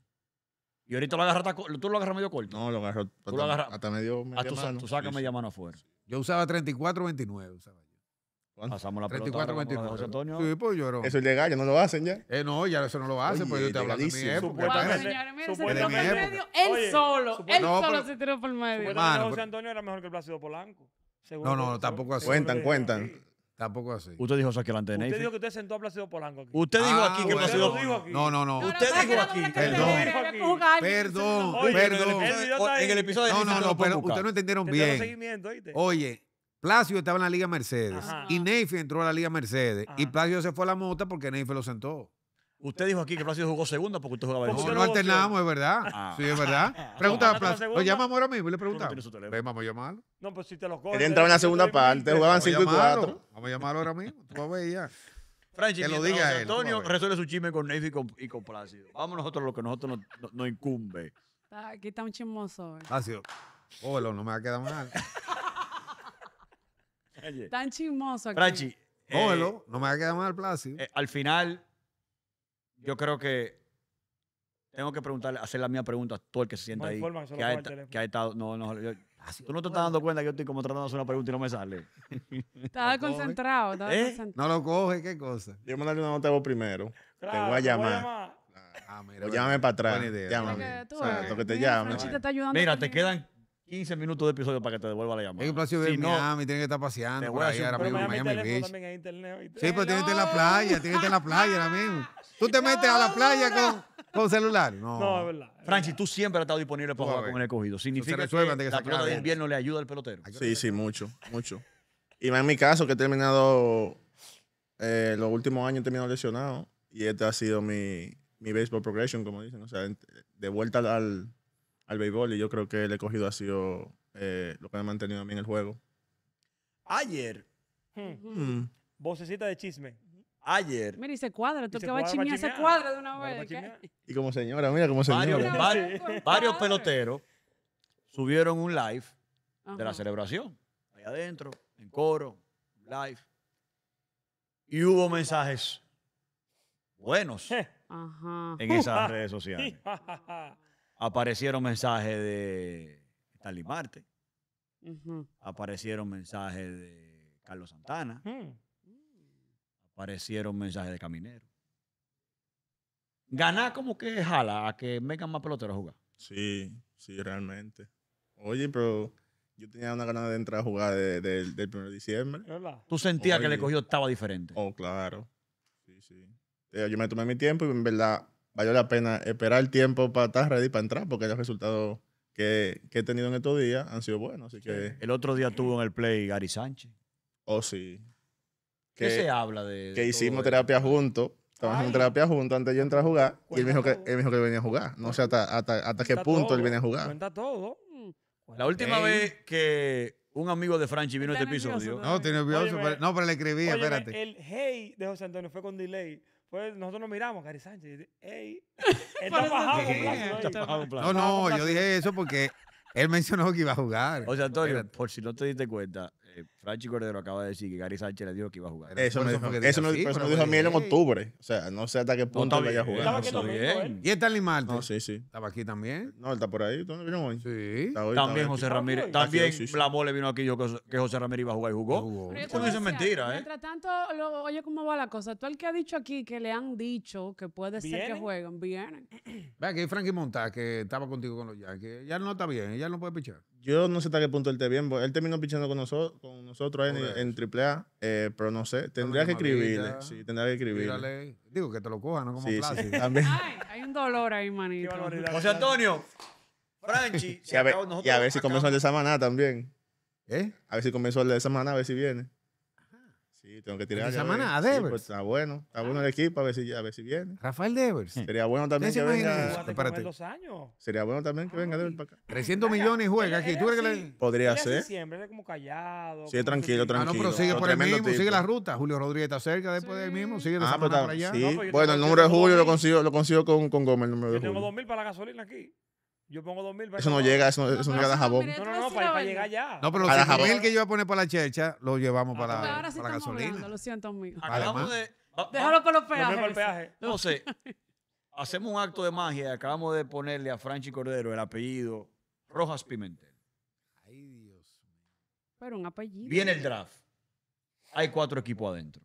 Y ahorita lo tú lo agarras medio corto. No, lo agarro hasta, agarras, hasta medio media ah, Tú sacas sí, media mano afuera. Yo usaba 34, 29. Usaba yo. Pasamos la 34, pelota 29. Sí, pues lloró. Eso es legal, ya no lo hacen ya. Eh, no, ya eso no lo hacen, pues yo te hablo de mi época. se tiró por medio. Él solo, él solo se tiró por el medio. José Antonio era mejor que el Plácido Polanco. no, no, tampoco así. Cuentan, cuentan. Tampoco así. Usted dijo eso aquí delante de Neyfi. Usted dijo que usted sentó a Placido Polanco aquí. Usted dijo ah, aquí que Placido Polanco. No, no, no. Usted dijo aquí. Perdón. Perdón. En el episodio de No, no, no, pero ustedes no entendieron bien. Oye, Placio estaba en la Liga Mercedes y Neyfi entró a la Liga Mercedes y Plácido se fue a la mota porque Neyfi lo sentó. Usted dijo aquí que Plácido jugó segunda porque usted jugaba segundo. No, no alternábamos, es verdad. Ah. Sí, es verdad. Pregunta a Plácido. Lo llamamos ahora mismo y le preguntamos. Ven, vamos a llamarlo. No, pues si te lo coges. Él entraba en la segunda parte, jugaban 5 y 4. Vamos a llamarlo ahora mismo. Tú vas a ver ya. Franchi, que lo diga él, Antonio resuelve su chisme con Navy y con, Plácido. Vamos nosotros a lo que nosotros nos, incumbe. Ah, aquí está un chismoso. Plácido. no me ha quedado mal. Tan chismoso aquí. Franchi. Eh, no me ha quedado mal Plácido. Eh, al final, yo creo que tengo que preguntarle, hacer la mía pregunta a todo el que se sienta ahí. que, ha que ha, estado. No, no, ah, tú no te estás dando cuenta que yo estoy como tratando de hacer una pregunta y no me sale. Estaba concentrado, estaba ¿Eh? No lo coge, qué cosa. Yo mandarle una nota a vos primero. te voy a llamar. Ah, llámame para atrás. Llámame. que te llame. Mira, te quedan 15 minutos de episodio para que te devuelva la llamada. Es un placer Miami, tiene que estar paseando ahí Miami, Beach. sí, pero pues tiene tienes que estar en la playa, tienes que estar en la playa ahora mismo. Tú te metes a la playa con, con celular. No, no es verdad. Franchi, tú siempre has estado disponible para jugar con el escogido. Significa resuelve, que, que la pelota de invierno le ayuda al pelotero. Sí, sí, mucho, mucho. Y más en mi caso, que he terminado eh, los últimos años he terminado lesionado. Y este ha sido mi, mi baseball progression, como dicen. O sea, de vuelta al, al béisbol y yo creo que el escogido ha sido eh, lo que me ha mantenido a mí en el juego. Ayer. Hmm. Vocecita de chisme. Ayer. Mira, y se cuadra. Tú que vas a se cuadra de una vez. Y como señora, mira como señora. Varios, peloteros subieron un live de la celebración. ahí adentro, en coro, live. Y hubo mensajes buenos en esas redes sociales. aparecieron mensajes de Stanley Marte, aparecieron mensajes de Carlos Santana, hmm. aparecieron mensajes de Caminero. Ganar como que jala a que vengan más peloteros a jugar. Sí, sí, realmente. Oye, pero yo tenía una ganas de entrar a jugar del 1 de diciembre. ¿Tú sentías que le cogió estaba diferente? Oh, claro. Sí, sí. Yo me tomé mi tiempo y en verdad valió la pena esperar el tiempo para estar ready para entrar, porque los resultados que, he tenido en estos días han sido buenos. El otro día tuvo en el play Gary Sánchez. Oh, sí. ¿Qué se habla de.? Que hicimos terapia juntos. Estábamos en terapia juntos antes de yo entrar a jugar. y él me dijo que, que venía a jugar. No sé hasta, qué punto él venía a jugar. Cuenta todo. La última vez que un amigo de Franchi vino a este episodio. No, pero, no, pero le escribí, espérate. El hey de José Antonio fue con delay. Pues nosotros nos miramos, Gary Sánchez. Ey, está ¡Ey! Está un plazo. No, no, yo dije eso porque él mencionó que iba a jugar. O sea, Antonio, por si no te diste cuenta, eh, Franchi Cordero acaba de decir que Gary Sánchez le dijo que iba a jugar. Eso, me dijo, dijo a mí en octubre. O sea, no sé hasta qué punto no, vaya a jugar. ¿Y está Limarte? No, sí, sí. ¿Estaba aquí también? No, él está por ahí. vino hoy? Sí. también José Ramírez. También sí, la mole vino aquí yo que José Ramírez iba a jugar y jugó. Eso no es mentira, ¿eh? Mientras tanto, oye, ¿cómo va la cosa? Tú el que ha dicho aquí que le han dicho que puede ser que jueguen, vienen. Ve aquí Frankie Montá, que estaba contigo con los Yankees. Ya no está bien, ya no puede pichar yo no sé hasta qué punto él te bien. Él terminó pichando con, nosotros, con nosotros ahí en, Triple AAA, eh, pero no sé. Tendría que escribirle. Sí, tendría que escribirle. Digo que te lo coja, ¿no? Como sí, sí, también. hay un dolor ahí, manito. José Antonio, Franchi. y, a ver, a ver si comenzó el de Samaná también. ¿Eh? A ver si comenzó el de Samaná, a ver si viene tengo que pues tirar. ¿A pues, Devers? está bueno. Está ah. bueno el equipo, a ver si, a ver si viene. Rafael Devers. Hmm. Sería bueno también que venga. años. Sería bueno también que ah, venga Devers para acá. 300 millones juega aquí. ¿Tú crees Podría ser. siempre, como callado. Sí, tranquilo, tranquilo. Ah, no, pero sigue por el mismo, sigue la ruta. Julio Rodríguez está cerca después de mismo, sigue ah, pues para allá. bueno, el número de Julio lo consigo, lo con, Gómez. tenemos número mil 2.000 para la gasolina aquí. Yo pongo 2000. Eso no llega, eso, no, eso no llega a jabón. No, no, no, para, para llegar ya. No, pero los 5000 que yo iba a poner para la checha, lo llevamos ah, para, pues ahora sí para la gasolina. Hablando, lo siento, amigo. Acabamos pues. de. Ah, ah, déjalo para los peajes. No sé. Hacemos un acto de magia y acabamos de ponerle a Franchi Cordero el apellido Rojas Pimentel. Ay, Dios Pero un apellido. Viene el draft. Hay cuatro equipos adentro: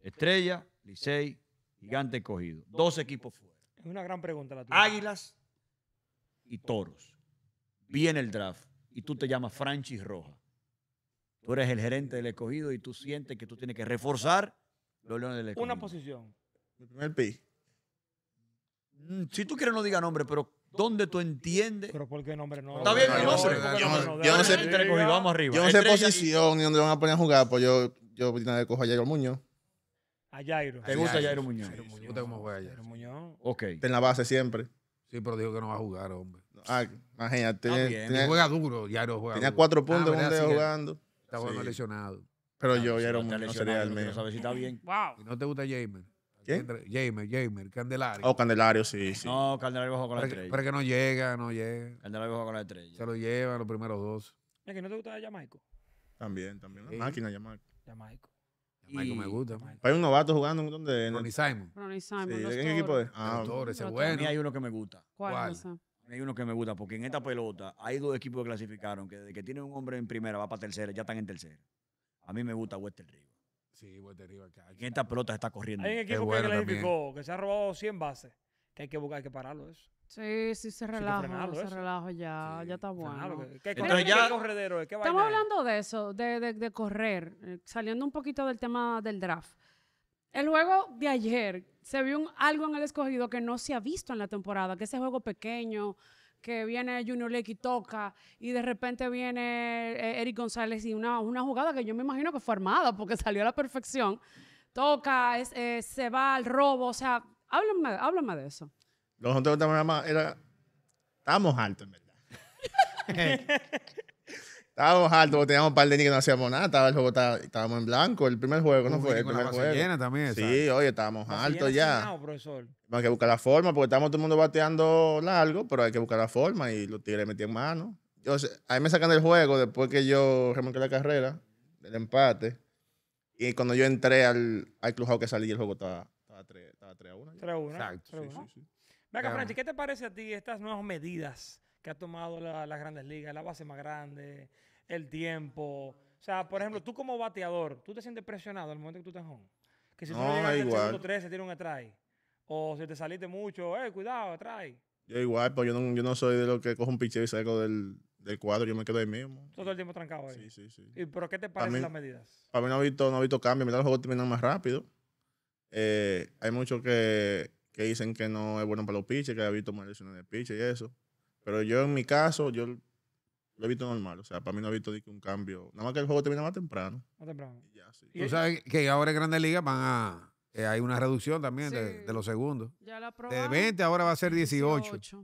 Estrella, Licey, Gigante Cogido. Dos equipos fuera. Es una gran pregunta la tuya. Águilas y toros. Viene el draft y tú te llamas Franchis Roja. Tú eres el gerente del escogido y tú sientes que tú tienes que reforzar los leones del escogido. Una posición. El primer pick. Mm, si tú quieres no diga nombre, pero ¿dónde tú entiendes? Pero ¿por qué nombre no? Está bien, no, no, Yo, no, yo no sé. Vamos arriba. Yo no sé posición ni dónde van a poner a jugar, pues yo, yo le cojo a Jairo Muñoz. A Jairo. ¿Te gusta Jairo Muñoz? Sí, ¿Te gusta cómo juega Jairo Muñoz? Ok. Está en la base siempre. Sí, pero dijo que no va a jugar, hombre. Ah, imagínate. juega duro, no juega Tenía cuatro ah, puntos ah, un día jugando. Está jugando lesionado. Pero yo, ya era no, no sería el No sabes si está bien. Wow. ¿Y no te gusta Jamer? ¿Quién? Jamer, Jamer, Candelario. Oh, Candelario, sí, sí. No, Candelario juega con la estrella. Pero que no llega, no llega. Candelario juega con la estrella. Se lo llevan los primeros dos. ¿Es que no te gusta Jamaico? También, también. La máquina Jamaico. Jamaico. Jamaico me gusta. Hay un novato jugando, donde Ronnie Simon. Ronnie Simon. ¿En equipo es? Ah, Torres, bueno. A hay uno que me gusta. ¿Cuál? Hay uno que me gusta, porque en esta pelota hay dos equipos que clasificaron, que desde que tiene un hombre en primera va para tercera, ya están en tercera. A mí me gusta Wester River. Sí, Wester River. En esta pelota está corriendo. Hay un equipo que clasificó, que se ha robado 100 bases, que hay que buscar, hay que pararlo eso. Sí, sí, se relaja, se relaja ya, ya está bueno. estamos hablando de eso, de, de, correr, eh, saliendo un poquito del tema del draft. El juego de ayer se vio algo en el escogido que no se ha visto en la temporada, que ese juego pequeño, que viene Junior Lake y toca, y de repente viene eh, Eric González y una, jugada que yo me imagino que fue armada porque salió a la perfección. Toca, eh, se va al robo, o sea, háblame, de eso. Los estamos era, estamos altos, en verdad. Estábamos altos, porque teníamos un par de niños que no hacíamos nada. el juego, estábamos en blanco. El primer juego, ¿no fue? El primer juego. sí, oye, estábamos altos ya. profesor. Hay que buscar la forma, porque estábamos todo el mundo bateando largo, pero hay que buscar la forma y los tigres metían mano. Yo, a me sacan del juego después que yo remonté la carrera, del empate. Y cuando yo entré al, al que salí, el juego estaba, estaba 3, estaba a 1. 3 a 1. Exacto. 3 Sí, sí, Venga, Francis, ¿qué te parece a ti estas nuevas medidas? que ha tomado las grandes ligas, la base más grande, el tiempo. O sea, por ejemplo, tú como bateador, ¿tú te sientes presionado al momento que tú estás home? Que si tú llegas al segundo 3, se tira un atrás. O si te saliste mucho, eh, cuidado, atrás. Yo igual, pues yo no, yo no soy de los que cojo un piche y salgo del, del cuadro, yo me quedo ahí mismo. Todo el tiempo trancado ahí. Sí, sí, sí. ¿Y, ¿Pero qué te parecen las medidas? Para mí no ha visto, no ha visto cambios. Mira, los juegos terminan más rápido. Eh, hay muchos que, que, dicen que no es bueno para los pitchers, que ha visto más lesiones de pitcher y eso. Pero yo en mi caso, yo lo he visto normal. O sea, para mí no he visto un cambio. Nada más que el juego termina más temprano. Más temprano. Tú sabes que ahora en Grandes Ligas van a... Eh, hay una reducción también de, los segundos. de 20 ahora va a ser 18. Sí,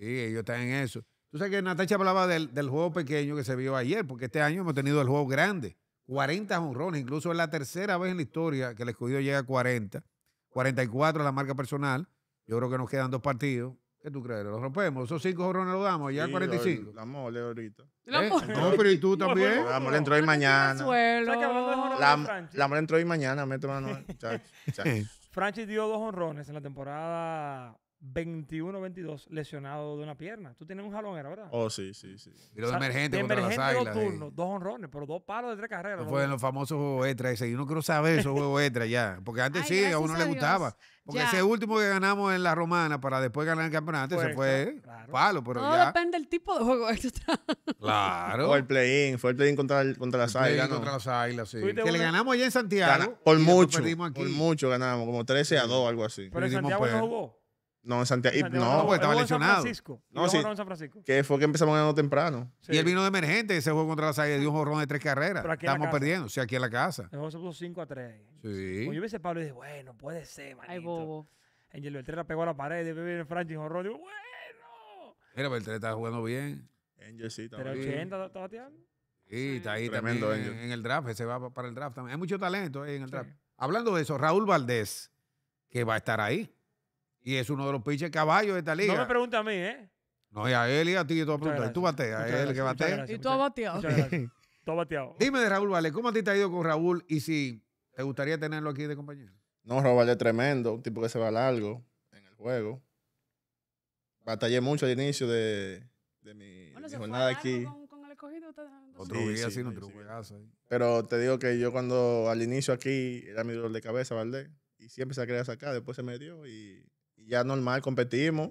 ellos están en eso. Tú sabes que Natacha hablaba del, juego pequeño que se vio ayer, porque este año hemos tenido el juego grande. 40 honrones, incluso es la tercera vez en la historia que el escogido llega a 40. 44 la marca personal. Yo creo que nos quedan dos partidos. ¿Qué tú crees? ¿Lo rompemos? Esos cinco jorrones lo damos, ya 45. La mole ahorita. La ¿Eh? mole. No, pero ¿y tú también? La mole entró hoy mañana. La, mole entró hoy mañana, mete Franchi dio dos honrones en la temporada 21-22 lesionado de una pierna. Tú tienes un jalón ¿verdad? Oh, sí, sí, sí. Y de emergente las águilas, dos eh. turnos, dos honrones, pero dos palos de tres carreras. No en los famosos juegos extra. Ese. Yo no quiero saber esos juegos extra ya. Porque antes sí, a uno le gustaba. Porque ese último que ganamos en la romana para después ganar el campeonato, se fue palo. Pero no, depende del tipo de juego Claro. O el play-in. Fue el play-in contra, las águilas. contra sí. Que le ganamos allá en Santiago. por mucho. Por mucho ganamos, como 13 a 2, algo así. Pero en Santiago no jugó. No, en Santiago. no, porque estaba lesionado. No, sí. San Francisco. que fue que empezamos ganando temprano. Y él vino de emergente, ese juego contra la salida. dio un jorrón de tres carreras. Estamos perdiendo, sí, aquí en la casa. El juego se puso 5 a 3 Sí. Cuando pues yo vi ese Pablo y dije, bueno, puede ser, manito. Ay, bobo. Angel pegó a la pared, y viene Franchi jorrón. Digo, bueno. Mira, Beltré está jugando bien. Angel sí, está Pero bien. 80 está bateando. Y está ahí Tremendo, también en, el draft, ese va para el draft también. Hay mucho talento ahí en el draft. Hablando de eso, Raúl Valdés, que va a estar ahí. Y es uno de los pinches caballos de esta liga. No me preguntes a mí, ¿eh? No, y a él y a ti, y tú vas a Y tú bateas, es él que batea. y tú has bateado. tú Dime de Raúl Vale, ¿cómo a ti te ha ido con Raúl y si te gustaría tenerlo aquí de compañero? No, Raúl Vale es tremendo, un tipo que se va largo en el juego. Batallé mucho al inicio de, de mi, jornada aquí. el Otro sí, otro Pero te digo que yo cuando al inicio aquí era mi dolor de cabeza, Valdés, y siempre se quería sacar, después se me dio y ya normal competimos.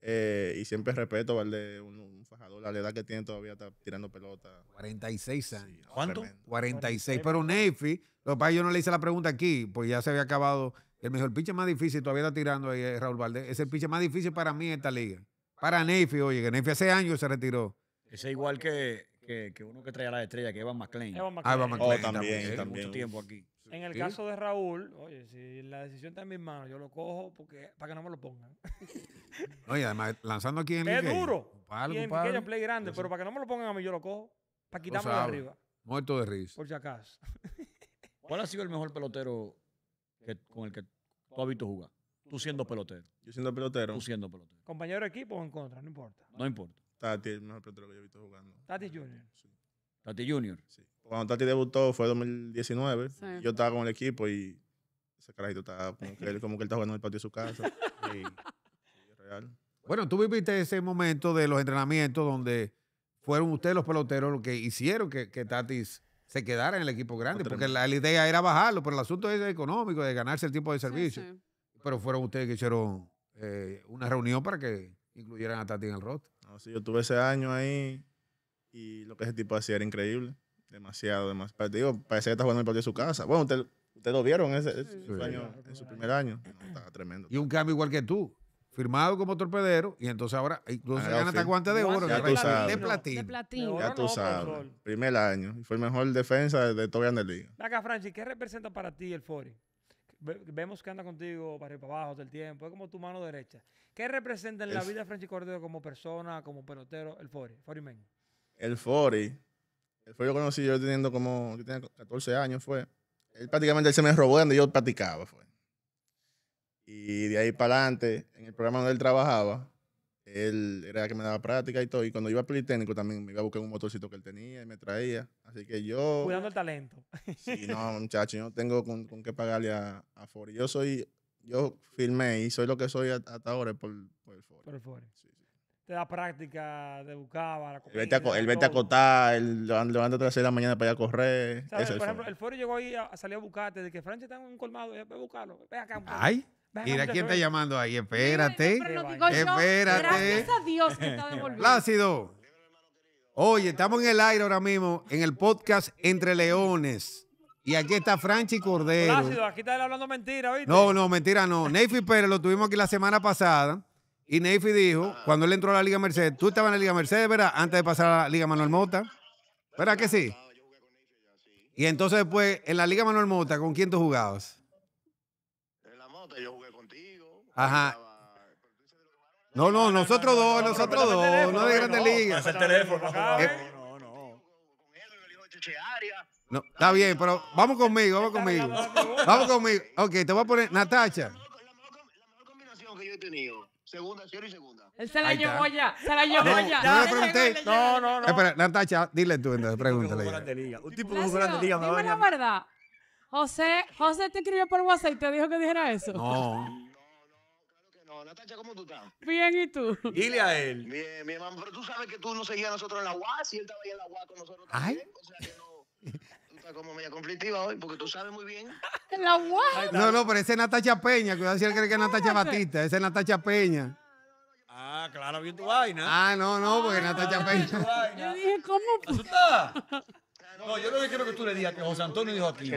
Eh, y siempre respeto, a Un, un, fajador, la edad que tiene todavía está tirando pelota. 46 años. ¿Cuánto? 46. Pero Neyfi, lo que yo no le hice la pregunta aquí, pues ya se había acabado. El mejor pinche más difícil todavía está tirando ahí eh, Raúl Valdés. Es el pinche más difícil para mí en esta liga. Para Neyfi, oye, que Neyfi hace años se retiró. Ese igual que, uno que traía la estrella, que Evan McLean. Evan ah, McLean. Oh, también. Mucho tiempo aquí. En el caso de Raúl, oye, si la decisión está en mis manos, yo lo cojo porque, para que no me lo pongan. oye, además, lanzando aquí en el. Es duro. y en pequeño play grande, pero para que no me lo pongan a mí, yo lo cojo. Para quitarme de arriba. Muerto de risa. Por si acaso. ¿Cuál ha sido el mejor pelotero que, con el que tú has visto jugar? Tú siendo pelotero. Yo siendo pelotero. Tú siendo pelotero. ¿Compañero de equipo o en contra? No importa. No importa. Tati es el mejor pelotero que yo he visto jugando. Tati Junior. Sí. Tati Junior. Cuando Tati debutó fue 2019. Yo estaba con el equipo y ese carajito estaba como que, él, como jugando en el patio de su casa. y, real. Bueno, tú viviste ese momento de los entrenamientos donde fueron ustedes los peloteros los que hicieron que, que Tatis se quedara en el equipo grande, porque la, idea era bajarlo, pero el asunto es económico, de ganarse el tiempo de servicio. Pero fueron ustedes que hicieron eh, una reunión para que incluyeran a Tati en el roster. sí, yo tuve ese año ahí, y lo que ese tipo hacía era increíble. Demasiado, demasiado. Digo, parece que está jugando el partido de su casa. Bueno, ustedes lo vieron ese, en su primer año. estaba tremendo. Y un cambio igual que tú. Firmado como torpedero y entonces ahora incluso ah, gana guante de oro. Ya tú sabes. De platino. Ya tú sabes. Primer año. Y fue el mejor defensa de toda la liga. Acá, Francis, ¿qué representa para ti el Fori? vemos que anda contigo para para abajo del tiempo, es como tu mano derecha. ¿Qué representa en la vida de Francis Cordero como persona, como pelotero, el Fori, Fori el Fori. El Fori lo conocí yo teniendo como, yo tenía 14 años, fue. Él prácticamente se me robó donde yo platicaba fue. Y de ahí para adelante, en el programa donde él trabajaba, él era el que me daba práctica y todo. Y cuando iba a Politécnico también me iba a buscar un motorcito que él tenía y me traía. Así que yo. Cuidando el talento. Sí, no, muchacho, yo tengo con, con qué pagarle a, a Fori. Yo soy. Yo filmé y soy lo que soy hasta ahora por, el Fori. Por el Fori de la práctica, de buscaba. el él vete a, acotar, el levántate a las de la mañana para ir a correr. Por el ejemplo, el Foro llegó ahí, a, salir a buscarte, de que Francia está en un colmado, eh, ve a buscarlo, ve acá. Ay. Mira quién está llamando ahí, espérate. espérate. Gracias a Dios que está devolviendo. Plácido. Oye, estamos en el aire ahora mismo, en el podcast Entre Leones. Y aquí está Franchi Cordero. Plácido, aquí está él hablando mentira, ¿viste? No, no, mentira no. Neyfi Pérez lo tuvimos aquí la semana pasada. Y Neyfi dijo, ah. cuando él entró a la Liga Mercedes, tú estabas en la Liga Mercedes, ¿verdad? Antes de pasar a la Liga Manuel Mota. ¿Verdad que sí? Ah, y entonces después, pues, en la Liga Manuel Mota, ¿con quién tú jugabas? En la Mota yo jugué contigo. Ajá. No, no, nosotros dos, nosotros dos, no de grandes ligas. el teléfono. No, eh, no. No, está bien, pero vamos conmigo, vamos conmigo. Vamos conmigo. Ok, te voy a poner Natacha. La mejor combinación que yo he tenido Segunda, cero y segunda. Él se la llevó ya, se la llevó No, ya. No, no, no. Espera, Natacha, dile tú entonces, pregúntale. Un tipo que jugó un grande liga. me no. liga. dime la verdad. José, José te escribió por WhatsApp y te dijo que dijera eso. No. No, Claro que no. Natacha, ¿cómo tú estás? Bien, ¿y tú? Dile a él. Bien, mi hermano, pero tú sabes que tú no seguías a nosotros en la UAS y él estaba ahí en la UAS con nosotros Ay. también. O sea que no. como media conflictiva hoy, porque tú sabes muy bien. La guay. No, no, pero ese es Natacha Peña. Cuidado si él cree que es Natacha Batista. Ese es Natacha Peña. Ah, claro, bien tu vaina. Ah, no, no, porque Natacha Peña. Yo dije, ¿cómo? ¿Asustada? No, yo lo que quiero que tú le digas que José Antonio dijo aquí. Que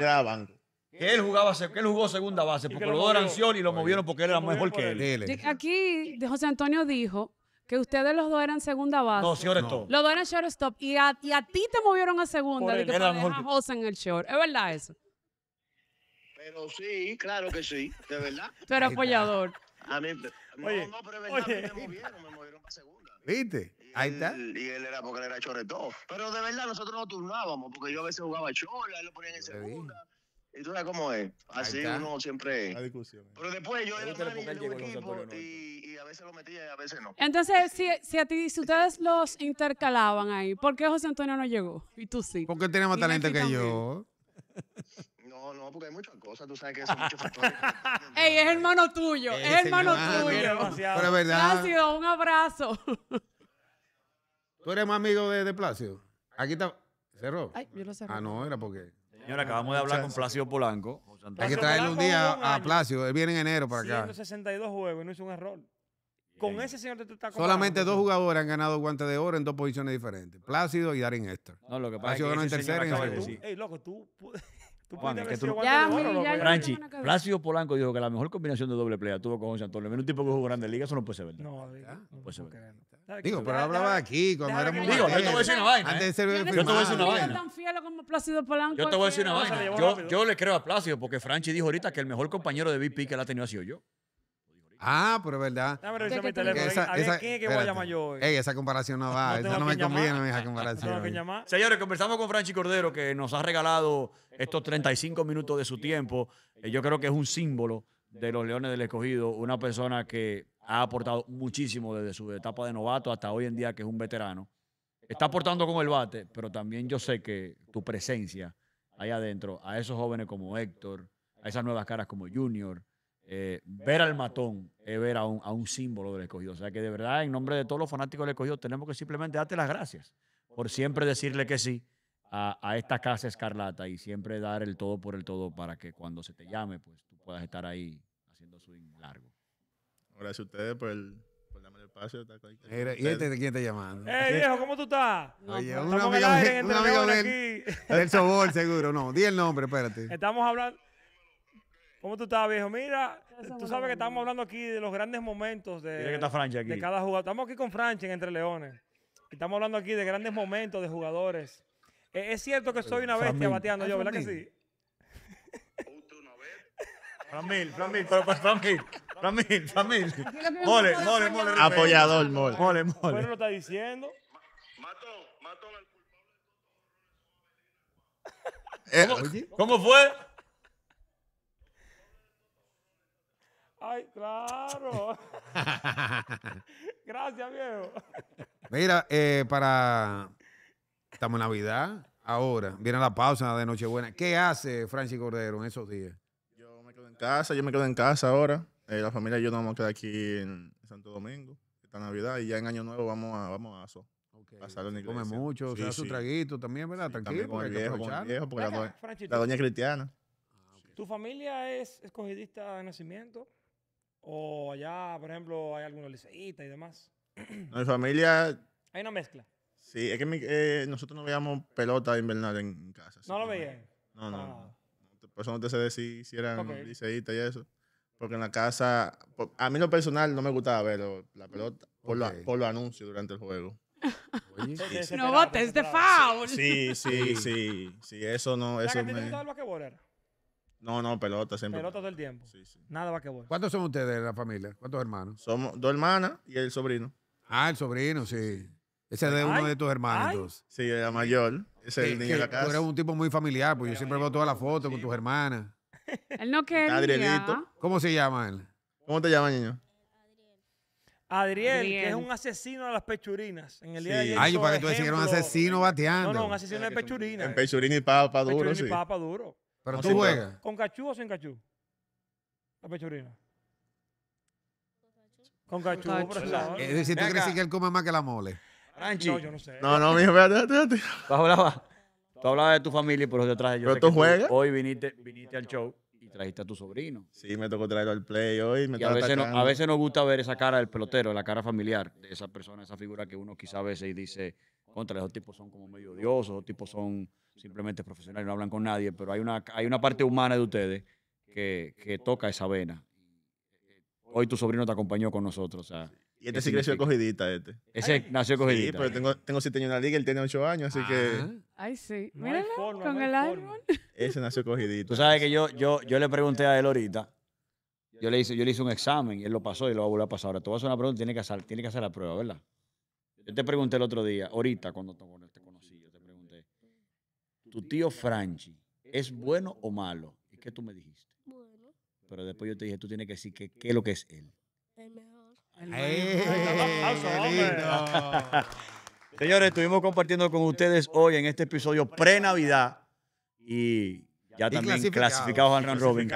él jugaba, que él jugó segunda base, porque los dos eran y lo movieron porque él era mejor que él. Aquí José Antonio dijo que ustedes los dos eran segunda base. No, Los dos eran shortstop. Y a, y a ti te movieron a segunda. de que te a José en el short. ¿Es verdad eso? Pero sí, claro que sí. De verdad. pero apoyador. A mí, no, oye, pero me movieron, me movieron a segunda. ¿Viste? Ahí está. Y él era porque él era short Pero de verdad, nosotros no turnábamos. Porque yo a veces jugaba short, él lo ponían en segunda. Y tú sabes cómo es. Así uno siempre. La discusión. Eh. Pero después yo era que de un equipo y, y, a veces lo metía y a veces no. Entonces, si, si a ti, si ustedes los intercalaban ahí, ¿por qué José Antonio no llegó? Y tú sí. Porque él más talento que yo. No, no, porque hay muchas cosas, tú sabes que son muchos factores. Ey, es hermano tuyo, es hermano tuyo. Pero es verdad. Plácido, un abrazo. ¿Tú eres más amigo de, de Plácido? Aquí está. ¿Cerró? Ay, yo lo cerré. Ah, no, era porque acabamos de hablar con Plácido Polanco. Hay que traerle un día a Plácido Él viene en enero para acá. 162 juegos no hizo un error. Con ese señor Solamente dos jugadores han ganado guantes de oro en dos posiciones diferentes. Plácido y Darren Esther. No, lo que pasa es que ganó en tercera Ey, loco, tú... Franchi, Plácido Polanco dijo que la mejor combinación de doble playa tuvo con José Antonio. Menos un tipo que jugó Grandes Ligas, eso no puede ser verdad. No, no puede ser Digo, pero hablaba aquí cuando muy Digo, ¿eh? yo te voy a decir una vaina. yo te voy a decir una vaina. Yo te voy a decir una vaina. Yo, le creo a Plácido porque Franchi dijo ahorita que el mejor compañero de BP que la ha tenido ha sido yo. Ah, pero es verdad. Ah, esa, a ¿quién es que voy a llamar yo esa comparación no va. no me conviene, esa comparación. Señores, conversamos con Franchi Cordero, que nos ha regalado estos 35 minutos de su tiempo. Eh, yo creo que es un símbolo de los Leones del Escogido, una persona que ha aportado muchísimo desde su etapa de novato hasta hoy en día, que es un veterano. Está aportando con el bate, pero también yo sé que tu presencia ahí adentro, a esos jóvenes como Héctor, a esas nuevas caras como Junior, eh, ver al matón es eh. eh, ver a un, a un, símbolo del escogido. O sea que de verdad, en nombre de todos los fanáticos del escogido, tenemos que simplemente darte las gracias por siempre decirle que sí a, a, esta casa escarlata y siempre dar el todo por el todo para que cuando se te llame, pues tú puedas estar ahí haciendo swing largo. Gracias a ustedes por el, por el espacio. ¿Y este de quién está llamando? ¡Eh, viejo, ¿cómo tú estás? Oye, amigo una del, este del Sobol, seguro. No, di el nombre, espérate. Estamos hablando... ¿Cómo tú estás, viejo? Mira, tú sabes que estamos hablando aquí de los grandes momentos de, que está aquí. de cada jugador. Estamos aquí con Franchi en Entre Leones. Estamos hablando aquí de grandes momentos de jugadores. Eh, es cierto que soy una bestia bateando yo, ¿verdad que sí? Framil, Framil, pero pues Framil, Framil, Mole, mole, mole. Apoyador, mole. Mole, mole. Bueno, lo está diciendo. Mató, mató al culpable. ¿Cómo fue? Ay, claro. Gracias, viejo. Mira, eh, para. Estamos en Navidad. Ahora viene la pausa de Nochebuena. ¿Qué hace Francis Cordero en esos días? Yo me quedo en casa, yo me quedo en casa ahora. Eh, la familia y yo nos vamos a quedar aquí en Santo Domingo, esta Navidad, y ya en Año Nuevo vamos a, vamos a eso. Okay. Come mucho, hace su traguito también, ¿verdad? Tranquilo. También con el viejo, la, doña, cristiana. Ah, ¿Tu familia es escogidista de nacimiento? O allá, por ejemplo, hay algunos liceístas y demás. No, mi familia. Hay una mezcla. Sí, es que eh, nosotros no veíamos pelota invernal en, casa. No lo veían. No, no. Ah. no. Por eso no te sé decir si eran liceítas y eso. Porque en la casa, a mí lo personal no me gustaba ver la pelota por, los- anuncios durante el juego. No votes de foul. Sí, sí, sí, sí, eso no, eso me... No, no, pelota siempre. Pelota todo el tiempo. Sí, sí. Nada que voy. ¿Cuántos son ustedes de la familia? ¿Cuántos hermanos? Somos dos hermanas y el sobrino. Ah, el sobrino, sí. Ese es de uno de tus hermanos. Sí, la mayor. Ese es el niño de la casa. Tú eres un tipo muy familiar, pues. yo siempre veo todas las fotos con tus hermanas. Él no quiere. Adrielito. ¿Cómo se llama él? ¿Cómo te llamas, niño? Adriel, Adriel. que es un asesino de las pechurinas. En el para que tú decías que era un asesino bateando. No, no, un asesino de pechurinas. En pechurina y papa duro, Pechurina y papa duro. ¿Pero tú juegas? ¿Con cachú o sin cachú? La pechurina. Con cachú. Con cachú. Es decir, ¿tú crees que él come más que la mole? Ranchi. No, yo no sé. No, no, mijo, espérate, espérate. Tú hablabas de tu familia y por eso te traje yo. Pero tú juegas. hoy viniste, viniste al show y trajiste a tu sobrino. Sí, me tocó traerlo al play hoy. Me y a veces, no, a veces nos gusta ver esa cara del pelotero, la cara familiar de esa persona, esa figura que uno quizá a veces dice, contra, esos tipos son como medio odiosos, esos tipos son simplemente profesionales, no hablan con nadie, pero hay una, hay una parte humana de ustedes que, que toca esa vena. Hoy tu sobrino te acompañó con nosotros. O sea, y este sí creció cogidita, este. Ese nació cogidita. Sí, pero eh. tengo, tengo siete años en la liga, él tiene ocho años, así que... Ah. Ay, sí. No con el árbol. Ese nació cogidito Tú sabes que yo, yo, yo le pregunté a él ahorita, yo le, hice, yo le hice un examen y él lo pasó y lo va a volver a pasar. Ahora, tú vas a hacer una prueba tiene que hacer, tiene que hacer la prueba, ¿verdad? Yo te pregunté el otro día, ahorita, cuando, cuando tu tío Franchi es bueno o malo. ¿Y qué tú me dijiste? Bueno. Pero después yo te dije, tú tienes que decir qué es lo que es él. El mejor. El mejor. Señores, estuvimos compartiendo con ustedes hoy en este episodio pre-Navidad y ya también clasificados a Ron Robin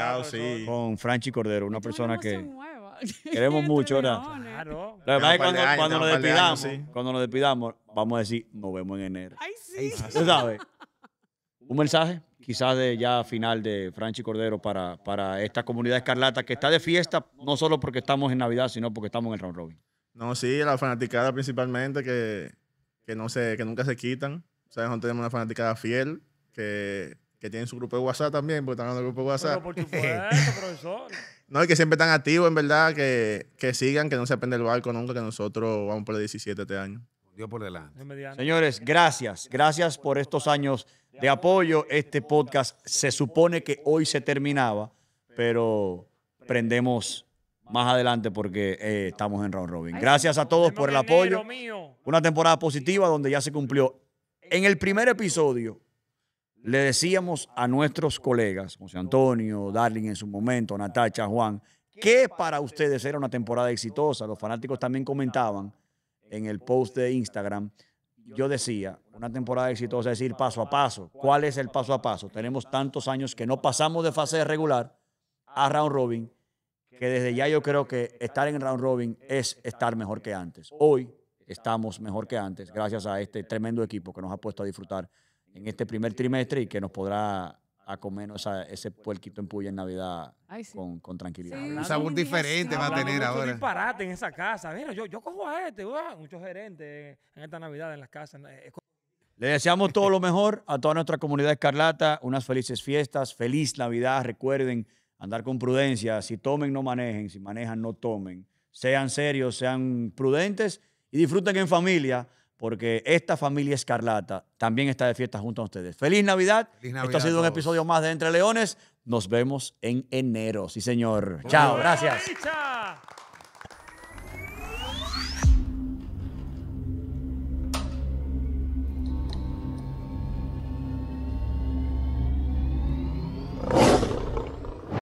con Franchi Cordero, una persona que queremos mucho, Ahora, La verdad cuando, cuando nos despidamos, cuando nos despidamos, vamos a decir, nos vemos en enero. Ay, sí. ¿Tú sabes? un mensaje quizás de ya final de Franchi Cordero para, esta comunidad escarlata que está de fiesta, no solo porque estamos en Navidad, sino porque estamos en el round robin. No, sí, la fanaticada principalmente que, no se, que nunca se quitan. O sea, nosotros tenemos una fanaticada fiel que, que tiene su grupo de WhatsApp también, porque están en el grupo de WhatsApp. No, y que siempre están activos, en verdad, que, que sigan, que no se aprende el barco nunca, que nosotros vamos por el 17 este año. Dios por delante. Señores, gracias. Gracias por estos años de apoyo. Este podcast se supone que hoy se terminaba, pero prendemos más adelante porque eh, estamos en round robin. Gracias a todos por el apoyo. Una temporada positiva donde ya se cumplió. En el primer episodio le decíamos a nuestros colegas, José Antonio, Darling en su momento, Natacha, Juan, que para ustedes era una temporada exitosa. Los fanáticos también comentaban en el post de Instagram. Yo decía, una temporada exitosa es ir paso a paso. ¿Cuál es el paso a paso? Tenemos tantos años que no pasamos de fase regular a round robin, que desde ya yo creo que estar en round robin es estar mejor que antes. Hoy estamos mejor que antes, gracias a este tremendo equipo que nos ha puesto a disfrutar en este primer trimestre y que nos podrá a ese puerquito en puya en Navidad con, tranquilidad. un sabor diferente va a tener ahora. disparate en esa casa. yo, yo cojo a este, muchos gerentes en esta Navidad en las casas. Le deseamos todo lo mejor a toda nuestra comunidad escarlata, unas felices fiestas, feliz Navidad. Recuerden andar con prudencia. Si tomen, no manejen. Si manejan, no tomen. Sean serios, sean prudentes y disfruten en familia, porque esta familia escarlata también está de fiesta junto a ustedes. Feliz Navidad. Esto ha sido un episodio más de Entre Leones. Nos vemos en enero. Sí, señor. Chao. Gracias.